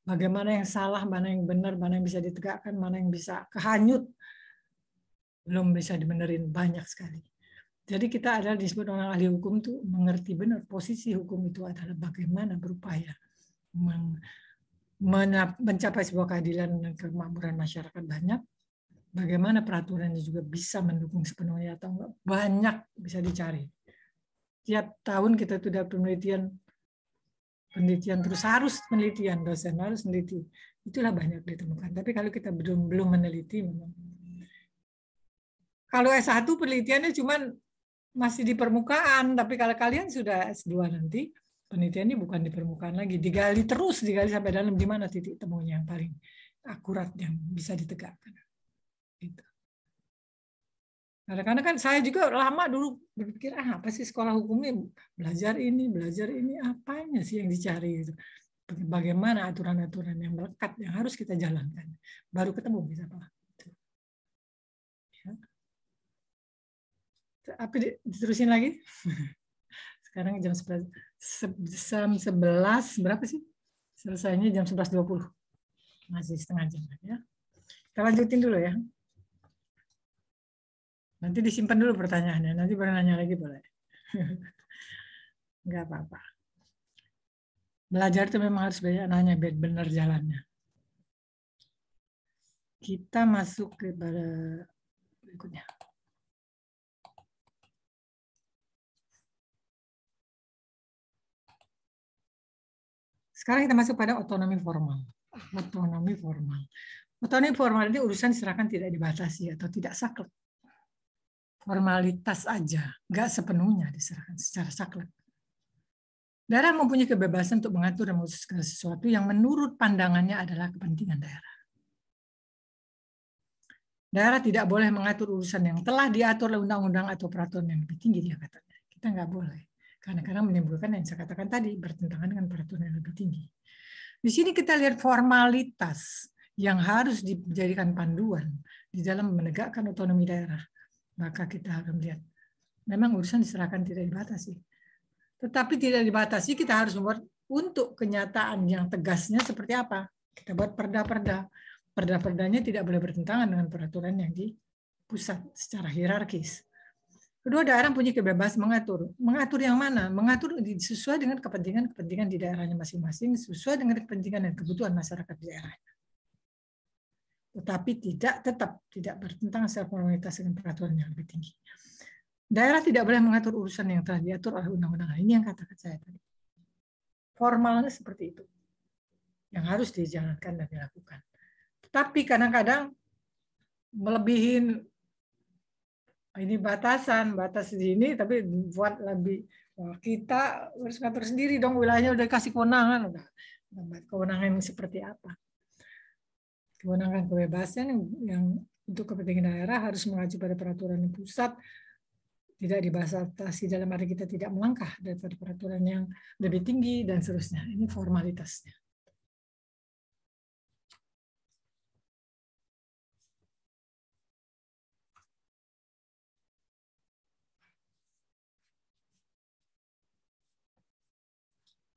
bagaimana yang salah mana yang benar mana yang bisa ditegakkan mana yang bisa kehanyut belum bisa dibenerin banyak sekali jadi kita adalah disebut orang ahli hukum itu mengerti benar posisi hukum itu adalah bagaimana berupaya mencapai sebuah keadilan dan kemakmuran masyarakat banyak. Bagaimana peraturannya juga bisa mendukung sepenuhnya atau enggak? Banyak bisa dicari. Tiap tahun kita sudah penelitian, penelitian terus harus penelitian dosen harus meneliti. Itulah banyak ditemukan. Tapi kalau kita belum belum meneliti, memang. kalau S1 penelitiannya cuma masih di permukaan, tapi kalau kalian sudah S2 nanti, penelitian ini bukan di permukaan lagi, digali terus, digali sampai dalam di mana titik temunya yang paling akurat yang bisa ditegakkan. Gitu. karena kan saya juga lama dulu berpikir ah apa sih sekolah hukum ini belajar ini belajar ini apanya sih yang dicari gitu. Bagaimana aturan-aturan yang melekat yang harus kita jalankan baru ketemu bisa gitu. ya. apa. Apa diterusin lagi? Sekarang jam 11 jam 11 berapa sih? Selesainya jam 11.20. Masih setengah jam ya. Kita lanjutin dulu ya. Nanti disimpan dulu pertanyaannya, nanti baru nanya lagi boleh. Enggak apa-apa. Belajar itu memang harus banyak nanya biar benar jalannya. Kita masuk kepada berikutnya. Sekarang kita masuk pada otonomi formal. Otonomi formal. Otonomi formal itu urusan diserahkan tidak dibatasi atau tidak saklek. Formalitas aja, nggak sepenuhnya diserahkan secara saklek. Daerah mempunyai kebebasan untuk mengatur dan mengurus sesuatu yang menurut pandangannya adalah kepentingan daerah. Daerah tidak boleh mengatur urusan yang telah diatur oleh undang-undang atau peraturan yang lebih tinggi dia katanya. Kita nggak boleh. Karena kadang menimbulkan yang saya katakan tadi bertentangan dengan peraturan yang lebih tinggi. Di sini kita lihat formalitas yang harus dijadikan panduan di dalam menegakkan otonomi daerah. Maka kita akan melihat memang urusan diserahkan tidak dibatasi. Tetapi tidak dibatasi kita harus membuat untuk kenyataan yang tegasnya seperti apa. Kita buat perda-perda. Perda-perdanya tidak boleh bertentangan dengan peraturan yang di pusat secara hierarkis. Kedua, daerah punya kebebasan mengatur. Mengatur yang mana? Mengatur sesuai dengan kepentingan-kepentingan di daerahnya masing-masing, sesuai dengan kepentingan dan kebutuhan masyarakat di daerahnya. Tetapi tidak tetap tidak bertentangan secara formalitas dengan peraturan yang lebih tinggi. Daerah tidak boleh mengatur urusan yang telah diatur oleh undang-undang. Ini yang katakan saya tadi. Formalnya seperti itu. Yang harus dijalankan dan dilakukan. Tapi kadang-kadang melebihi ini batasan batas di sini tapi buat lebih eh, kita harus ngatur sendiri dong wilayahnya udah kasih kewenangan udah kewenangan seperti apa kewenangan kebebasan yang, yang untuk kepentingan daerah harus mengacu pada peraturan pusat tidak dibatasi dalam arti kita tidak melangkah daripada peraturan yang lebih tinggi dan seterusnya ini formalitasnya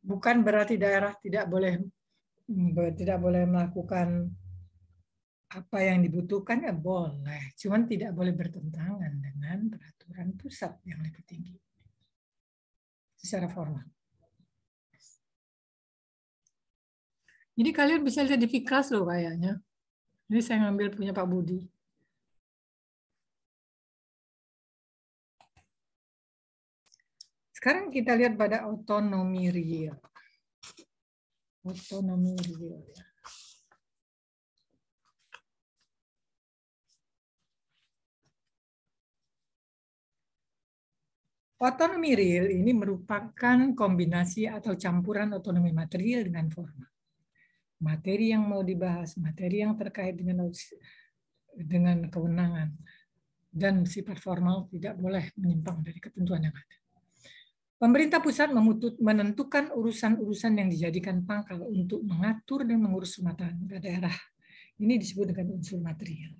bukan berarti daerah tidak boleh tidak boleh melakukan apa yang dibutuhkan ya boleh, cuman tidak boleh bertentangan dengan peraturan pusat yang lebih tinggi secara formal. Jadi kalian bisa lihat di Fikras loh kayaknya. Ini saya ngambil punya Pak Budi. Sekarang kita lihat pada otonomi real. otonomi real. Otonomi ya. real ini merupakan kombinasi atau campuran otonomi material dengan formal. Materi yang mau dibahas, materi yang terkait dengan dengan kewenangan dan sifat formal tidak boleh menyimpang dari ketentuan yang ada. Pemerintah pusat memutut, menentukan urusan-urusan yang dijadikan pangkal untuk mengatur dan mengurus rumah tangga daerah. Ini disebut dengan unsur material.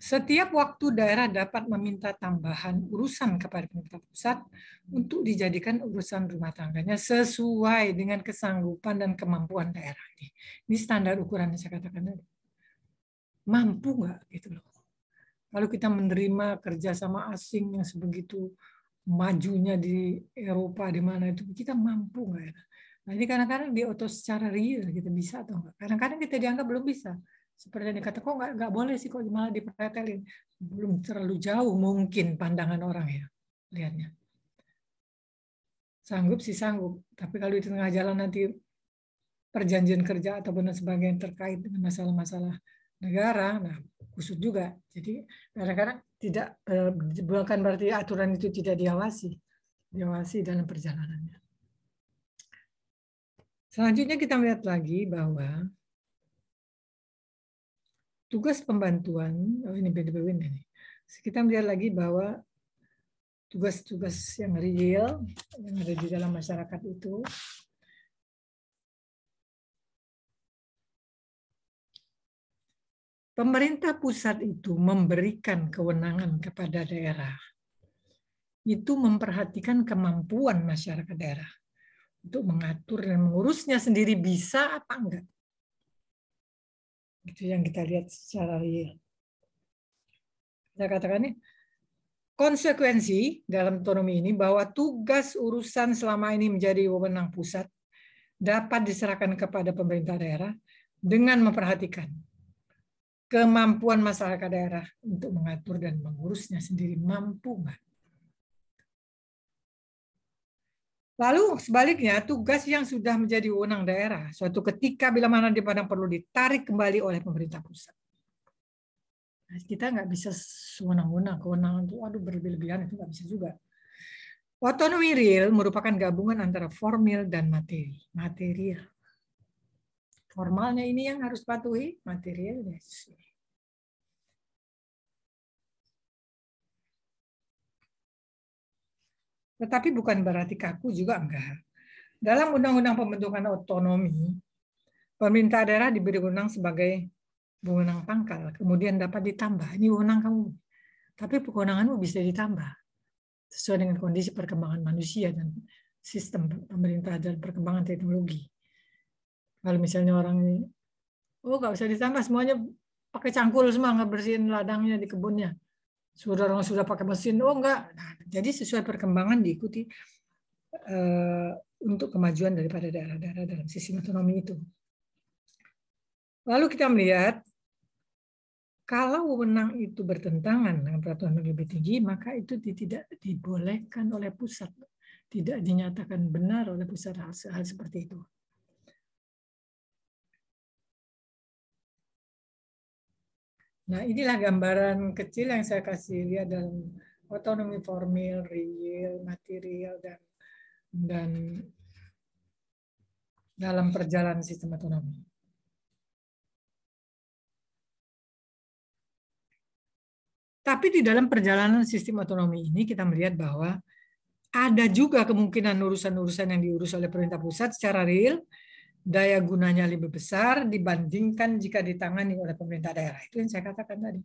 Setiap waktu daerah dapat meminta tambahan urusan kepada pemerintah pusat untuk dijadikan urusan rumah tangganya sesuai dengan kesanggupan dan kemampuan daerah. Ini standar ukuran yang saya katakan tadi. Mampu nggak gitu loh. Kalau kita menerima kerjasama asing yang sebegitu majunya di Eropa di mana itu kita mampu nggak ya? Nah ini kadang-kadang di otot secara real kita gitu, bisa atau enggak. Kadang-kadang kita dianggap belum bisa. Seperti yang dikatakan kok nggak nggak boleh sih kok malah dipretelin. Belum terlalu jauh mungkin pandangan orang ya lihatnya. Sanggup sih sanggup, tapi kalau di tengah jalan nanti perjanjian kerja ataupun sebagainya terkait dengan masalah-masalah negara. Nah, khusus juga. Jadi kadang-kadang tidak eh, bukan berarti aturan itu tidak diawasi, diawasi dalam perjalanannya. Selanjutnya kita melihat lagi bahwa tugas pembantuan oh ini beda ini. Kita melihat lagi bahwa tugas-tugas yang real yang ada di dalam masyarakat itu pemerintah pusat itu memberikan kewenangan kepada daerah itu memperhatikan kemampuan masyarakat daerah untuk mengatur dan mengurusnya sendiri bisa apa enggak. Itu yang kita lihat secara real. Saya katakan ini konsekuensi dalam otonomi ini bahwa tugas urusan selama ini menjadi wewenang pusat dapat diserahkan kepada pemerintah daerah dengan memperhatikan kemampuan masyarakat daerah untuk mengatur dan mengurusnya sendiri mampu nggak? Lalu sebaliknya, tugas yang sudah menjadi wewenang daerah, suatu ketika bila mana di Padang perlu ditarik kembali oleh pemerintah pusat. Nah, kita nggak bisa sewenang-wenang, kewenangan itu aduh berlebihan itu nggak bisa juga. Otonomi real merupakan gabungan antara formil dan materi, material formalnya ini yang harus patuhi, materialnya. Tetapi bukan berarti kaku juga enggak. Dalam Undang-Undang Pembentukan Otonomi, pemerintah daerah diberi undang sebagai wewenang pangkal, kemudian dapat ditambah. Ini wewenang kamu, tapi kewenanganmu bisa ditambah sesuai dengan kondisi perkembangan manusia dan sistem pemerintah dan perkembangan teknologi kalau misalnya orang ini oh nggak usah ditambah semuanya pakai cangkul semua bersihin ladangnya di kebunnya sudah orang sudah pakai mesin oh enggak nah, jadi sesuai perkembangan diikuti uh, untuk kemajuan daripada daerah-daerah dalam sisi otonomi itu lalu kita melihat kalau wewenang itu bertentangan dengan peraturan yang lebih tinggi, maka itu tidak dibolehkan oleh pusat, tidak dinyatakan benar oleh pusat hal, hal seperti itu. Nah, inilah gambaran kecil yang saya kasih lihat dalam otonomi formal, real, material, dan dan dalam perjalanan sistem otonomi. Tapi di dalam perjalanan sistem otonomi ini kita melihat bahwa ada juga kemungkinan urusan-urusan yang diurus oleh pemerintah pusat secara real daya gunanya lebih besar dibandingkan jika ditangani oleh pemerintah daerah. Itu yang saya katakan tadi.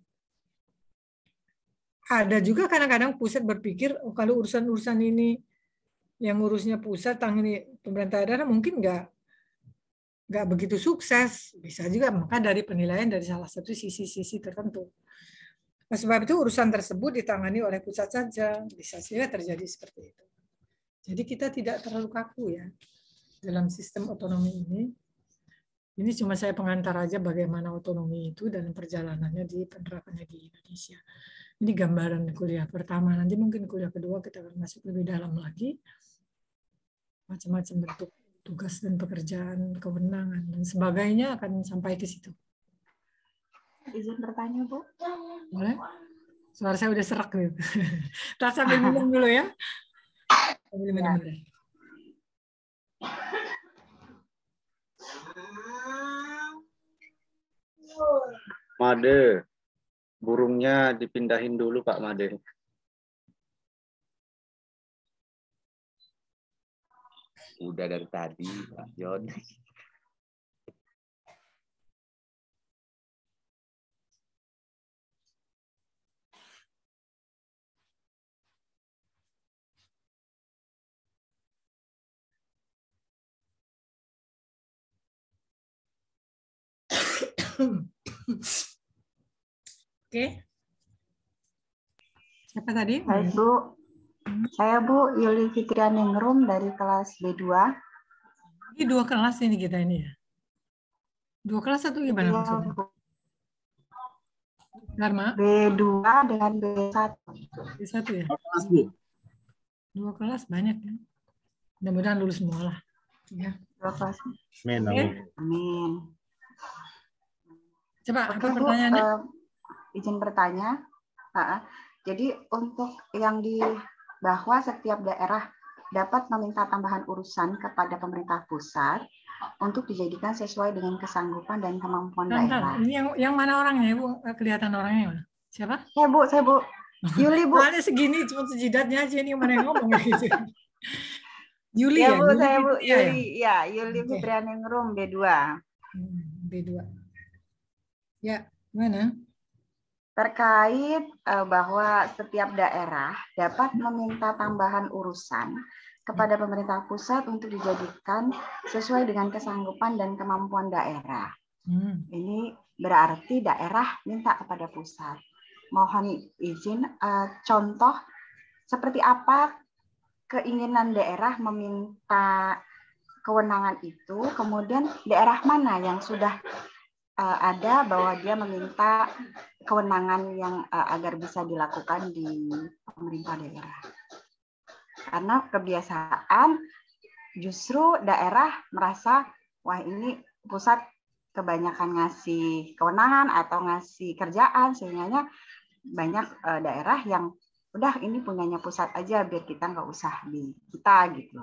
Ada juga kadang-kadang pusat berpikir, oh, kalau urusan-urusan ini yang ngurusnya pusat, tangani pemerintah daerah mungkin nggak nggak begitu sukses. Bisa juga, maka dari penilaian dari salah satu sisi-sisi tertentu. Nah, sebab itu urusan tersebut ditangani oleh pusat saja. Bisa saja terjadi seperti itu. Jadi kita tidak terlalu kaku ya dalam sistem otonomi ini. Ini cuma saya pengantar aja bagaimana otonomi itu dan perjalanannya di penerapannya di Indonesia. Ini gambaran kuliah pertama. Nanti mungkin kuliah kedua kita akan masuk lebih dalam lagi. Macam-macam bentuk tugas dan pekerjaan, kewenangan, dan sebagainya akan sampai ke situ. Izin bertanya, Bu. Boleh? Suara saya udah serak Gitu. Tak sambil minum dulu ya. Sambil minum ya. Made. Burungnya dipindahin dulu Pak Made. Udah dari tadi Pak Yon. Hmm. Oke. Okay. Siapa tadi? Baik, Bu. Saya Bu Yuli Fitriani Ngerum dari kelas B2. Ini dua kelas ini kita ini ya? Dua kelas satu gimana ya, maksudnya? Bu. Dharma? B2 dengan B1. B1 ya? Dua kelas, Bu. Dua kelas banyak ya. Mudah-mudahan lulus semua lah. Ya. Dua kelas. Amin. Amin. Coba Oke, apa Bu, pertanyaannya? Uh, izin bertanya. Uh, jadi untuk yang di bahwa setiap daerah dapat meminta tambahan urusan kepada pemerintah pusat untuk dijadikan sesuai dengan kesanggupan dan kemampuan Bentar, daerah. Ini yang yang mana orangnya, Bu? Eh, kelihatan orangnya mana? Siapa? Saya, Bu, saya, Bu. Yuli, Bu. Soalnya segini cuma sejidatnya aja ini mana yang ngomong Yuli ya, ya Bu, Yuli, saya Bu. Ya? Yuli, ya, ya Yuli okay. Fitriani B2. B2. Ya, mana? Terkait uh, bahwa setiap daerah dapat meminta tambahan urusan kepada pemerintah pusat untuk dijadikan sesuai dengan kesanggupan dan kemampuan daerah. Hmm. Ini berarti daerah minta kepada pusat. Mohon izin uh, contoh seperti apa keinginan daerah meminta kewenangan itu, kemudian daerah mana yang sudah uh, ada bahwa dia meminta kewenangan yang uh, agar bisa dilakukan di pemerintah daerah. Karena kebiasaan justru daerah merasa wah ini pusat kebanyakan ngasih kewenangan atau ngasih kerjaan sehingga banyak uh, daerah yang udah ini punyanya pusat aja biar kita nggak usah di kita gitu.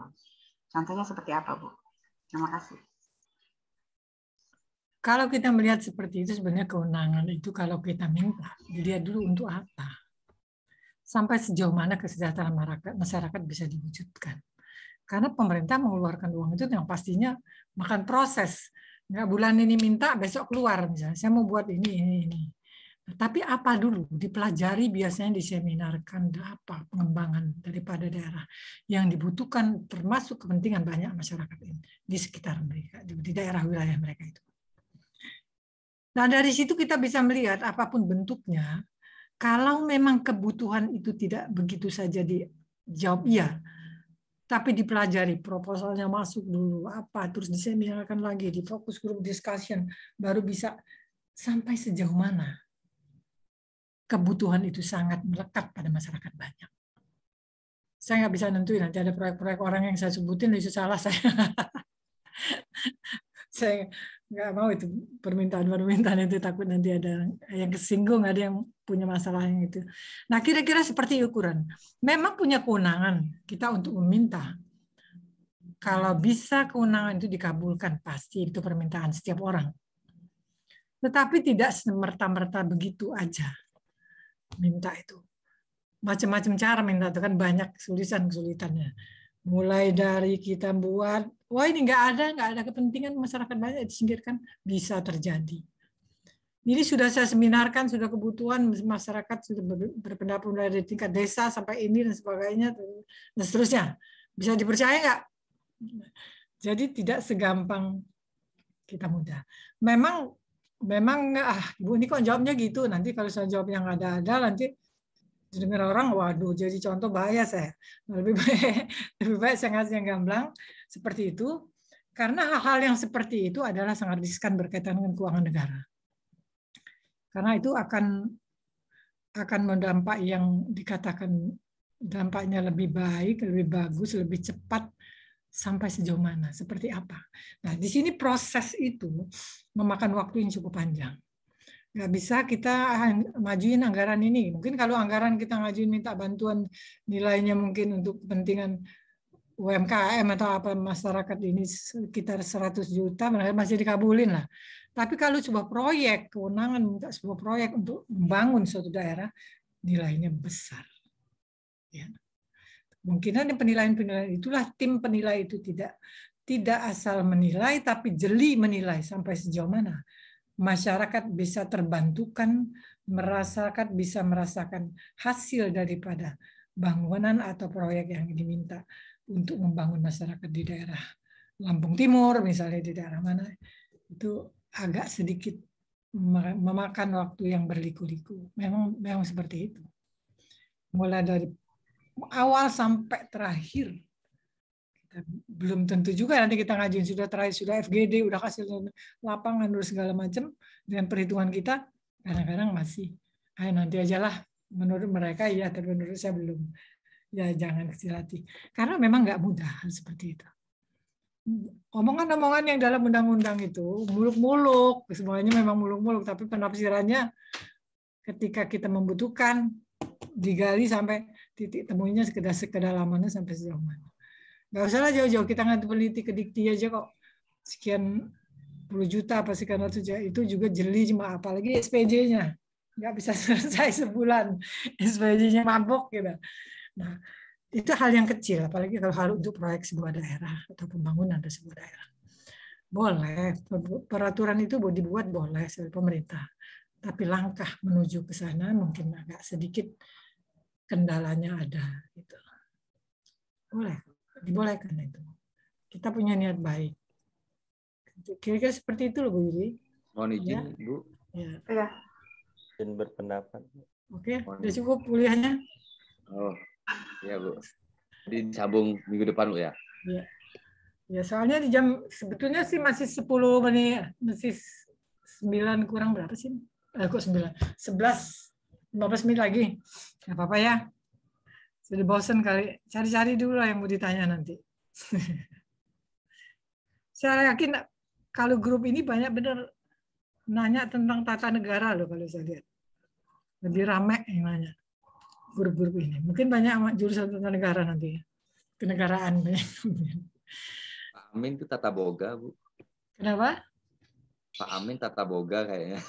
Contohnya seperti apa Bu? Terima kasih. Kalau kita melihat seperti itu, sebenarnya kewenangan itu kalau kita minta, dilihat dulu untuk apa. Sampai sejauh mana kesejahteraan masyarakat, masyarakat bisa diwujudkan. Karena pemerintah mengeluarkan uang itu yang pastinya makan proses. Nggak bulan ini minta, besok keluar misalnya. Saya mau buat ini, ini, ini. Nah, tapi apa dulu dipelajari biasanya diseminarkan apa pengembangan daripada daerah yang dibutuhkan termasuk kepentingan banyak masyarakat ini di sekitar mereka di daerah wilayah mereka itu. Nah, dari situ kita bisa melihat apapun bentuknya, kalau memang kebutuhan itu tidak begitu saja dijawab iya, tapi dipelajari proposalnya masuk dulu apa terus diseminarkan lagi di fokus grup discussion baru bisa sampai sejauh mana kebutuhan itu sangat melekat pada masyarakat banyak. Saya nggak bisa nentuin nanti ada proyek-proyek orang yang saya sebutin itu salah saya. saya nggak mau itu permintaan-permintaan itu takut nanti ada yang kesinggung ada yang punya masalah yang itu nah kira-kira seperti ukuran memang punya kewenangan kita untuk meminta kalau bisa kewenangan itu dikabulkan pasti itu permintaan setiap orang tetapi tidak semerta-merta begitu aja minta itu macam-macam cara minta itu kan banyak kesulitan kesulitannya mulai dari kita buat wah ini nggak ada nggak ada kepentingan masyarakat banyak disingkirkan bisa terjadi jadi sudah saya seminarkan sudah kebutuhan masyarakat sudah berpendapat dari tingkat desa sampai ini dan sebagainya dan seterusnya bisa dipercaya nggak jadi tidak segampang kita mudah memang memang ah Bu ini kok jawabnya gitu nanti kalau saya jawab yang ada-ada nanti dengar orang waduh jadi contoh bahaya saya lebih baik lebih baik saya ngasih yang gamblang seperti itu karena hal-hal yang seperti itu adalah sangat riskan berkaitan dengan keuangan negara. Karena itu akan akan mendampak yang dikatakan dampaknya lebih baik, lebih bagus, lebih cepat sampai sejauh mana, seperti apa. Nah, di sini proses itu memakan waktu yang cukup panjang. Nggak bisa kita majuin anggaran ini. Mungkin kalau anggaran kita ngajuin minta bantuan nilainya mungkin untuk kepentingan UMKM atau apa masyarakat ini sekitar 100 juta masih dikabulin lah. Tapi kalau sebuah proyek, kewenangan untuk sebuah proyek untuk membangun suatu daerah nilainya besar. Ya. Kemungkinan penilaian-penilaian itulah tim penilai itu tidak tidak asal menilai tapi jeli menilai sampai sejauh mana masyarakat bisa terbantukan, merasakan bisa merasakan hasil daripada bangunan atau proyek yang diminta untuk membangun masyarakat di daerah Lampung Timur misalnya di daerah mana itu agak sedikit memakan waktu yang berliku-liku. Memang memang seperti itu. Mulai dari awal sampai terakhir. Kita, belum tentu juga nanti kita ngajuin sudah terakhir sudah FGD udah kasih lapangan dan segala macam dengan perhitungan kita kadang-kadang masih ayo nanti ajalah menurut mereka ya tapi menurut saya belum ya jangan kecil hati karena memang nggak mudah seperti itu omongan-omongan yang dalam undang-undang itu muluk-muluk semuanya memang muluk-muluk tapi penafsirannya ketika kita membutuhkan digali sampai titik temunya sekedar sekedalamannya sampai sejauh mana nggak usah jauh-jauh kita nggak peneliti ke aja kok sekian puluh juta apa sekian ratus juta itu juga jeli cuma apalagi SPJ-nya nggak bisa selesai sebulan SPJ-nya mabok gitu Nah, itu hal yang kecil, apalagi kalau hal untuk proyek sebuah daerah atau pembangunan dari sebuah daerah. Boleh, peraturan itu dibuat boleh oleh pemerintah, tapi langkah menuju ke sana mungkin agak sedikit kendalanya ada. Gitu. Boleh, dibolehkan itu. Kita punya niat baik. Kira-kira seperti itu loh Bu Yuri. Mohon izin ya. Bu. Ya. ya. Izin berpendapat. Oke, okay. sudah cukup kuliahnya. Oh. Iya bu. Jadi sambung minggu depan bu ya. Iya. Ya soalnya di jam sebetulnya sih masih 10 menit masih 9 kurang berapa sih? Eh, kok 9? 11 15 menit lagi. Gak apa-apa ya. Sudah bosen kali. Cari-cari dulu lah yang mau ditanya nanti. saya yakin kalau grup ini banyak benar nanya tentang tata negara loh kalau saya lihat. Lebih rame yang nanya guru-guru ini. Mungkin banyak jurusan tentang negara nanti ya. Kenegaraan Pak Amin itu tata boga, Bu. Kenapa? Pak Amin tata boga kayaknya.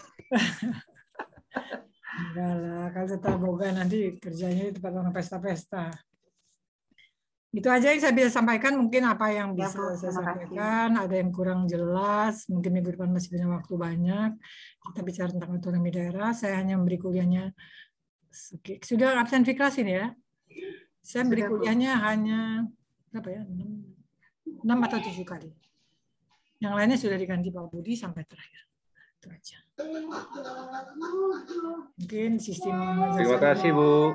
Enggak lah, kalau tata boga nanti kerjanya di tempat orang pesta-pesta. Itu aja yang saya bisa sampaikan, mungkin apa yang iya, bisa ya, saya sampaikan, ada yang kurang jelas, mungkin minggu depan masih punya waktu banyak. Kita bicara tentang otonomi daerah, saya hanya memberi kuliahnya Oke, sudah absen Fikras ini ya. Saya beri kuliahnya hanya berapa ya? 6, 6 atau 7 kali. Yang lainnya sudah diganti Pak Budi sampai terakhir. Itu aja. Mungkin sistem Terima kasih, Bu.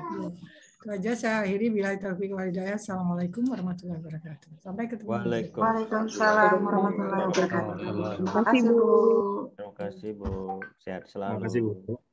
Itu aja saya akhiri bila taufik hidayah. Assalamualaikum warahmatullahi wabarakatuh. Sampai ketemu. Waalaikumsalam, Waalaikumsalam warahmatullahi wabarakatuh. Terima kasih, Bu. Terima kasih, Bu. Sehat selalu. Terima kasih, Bu.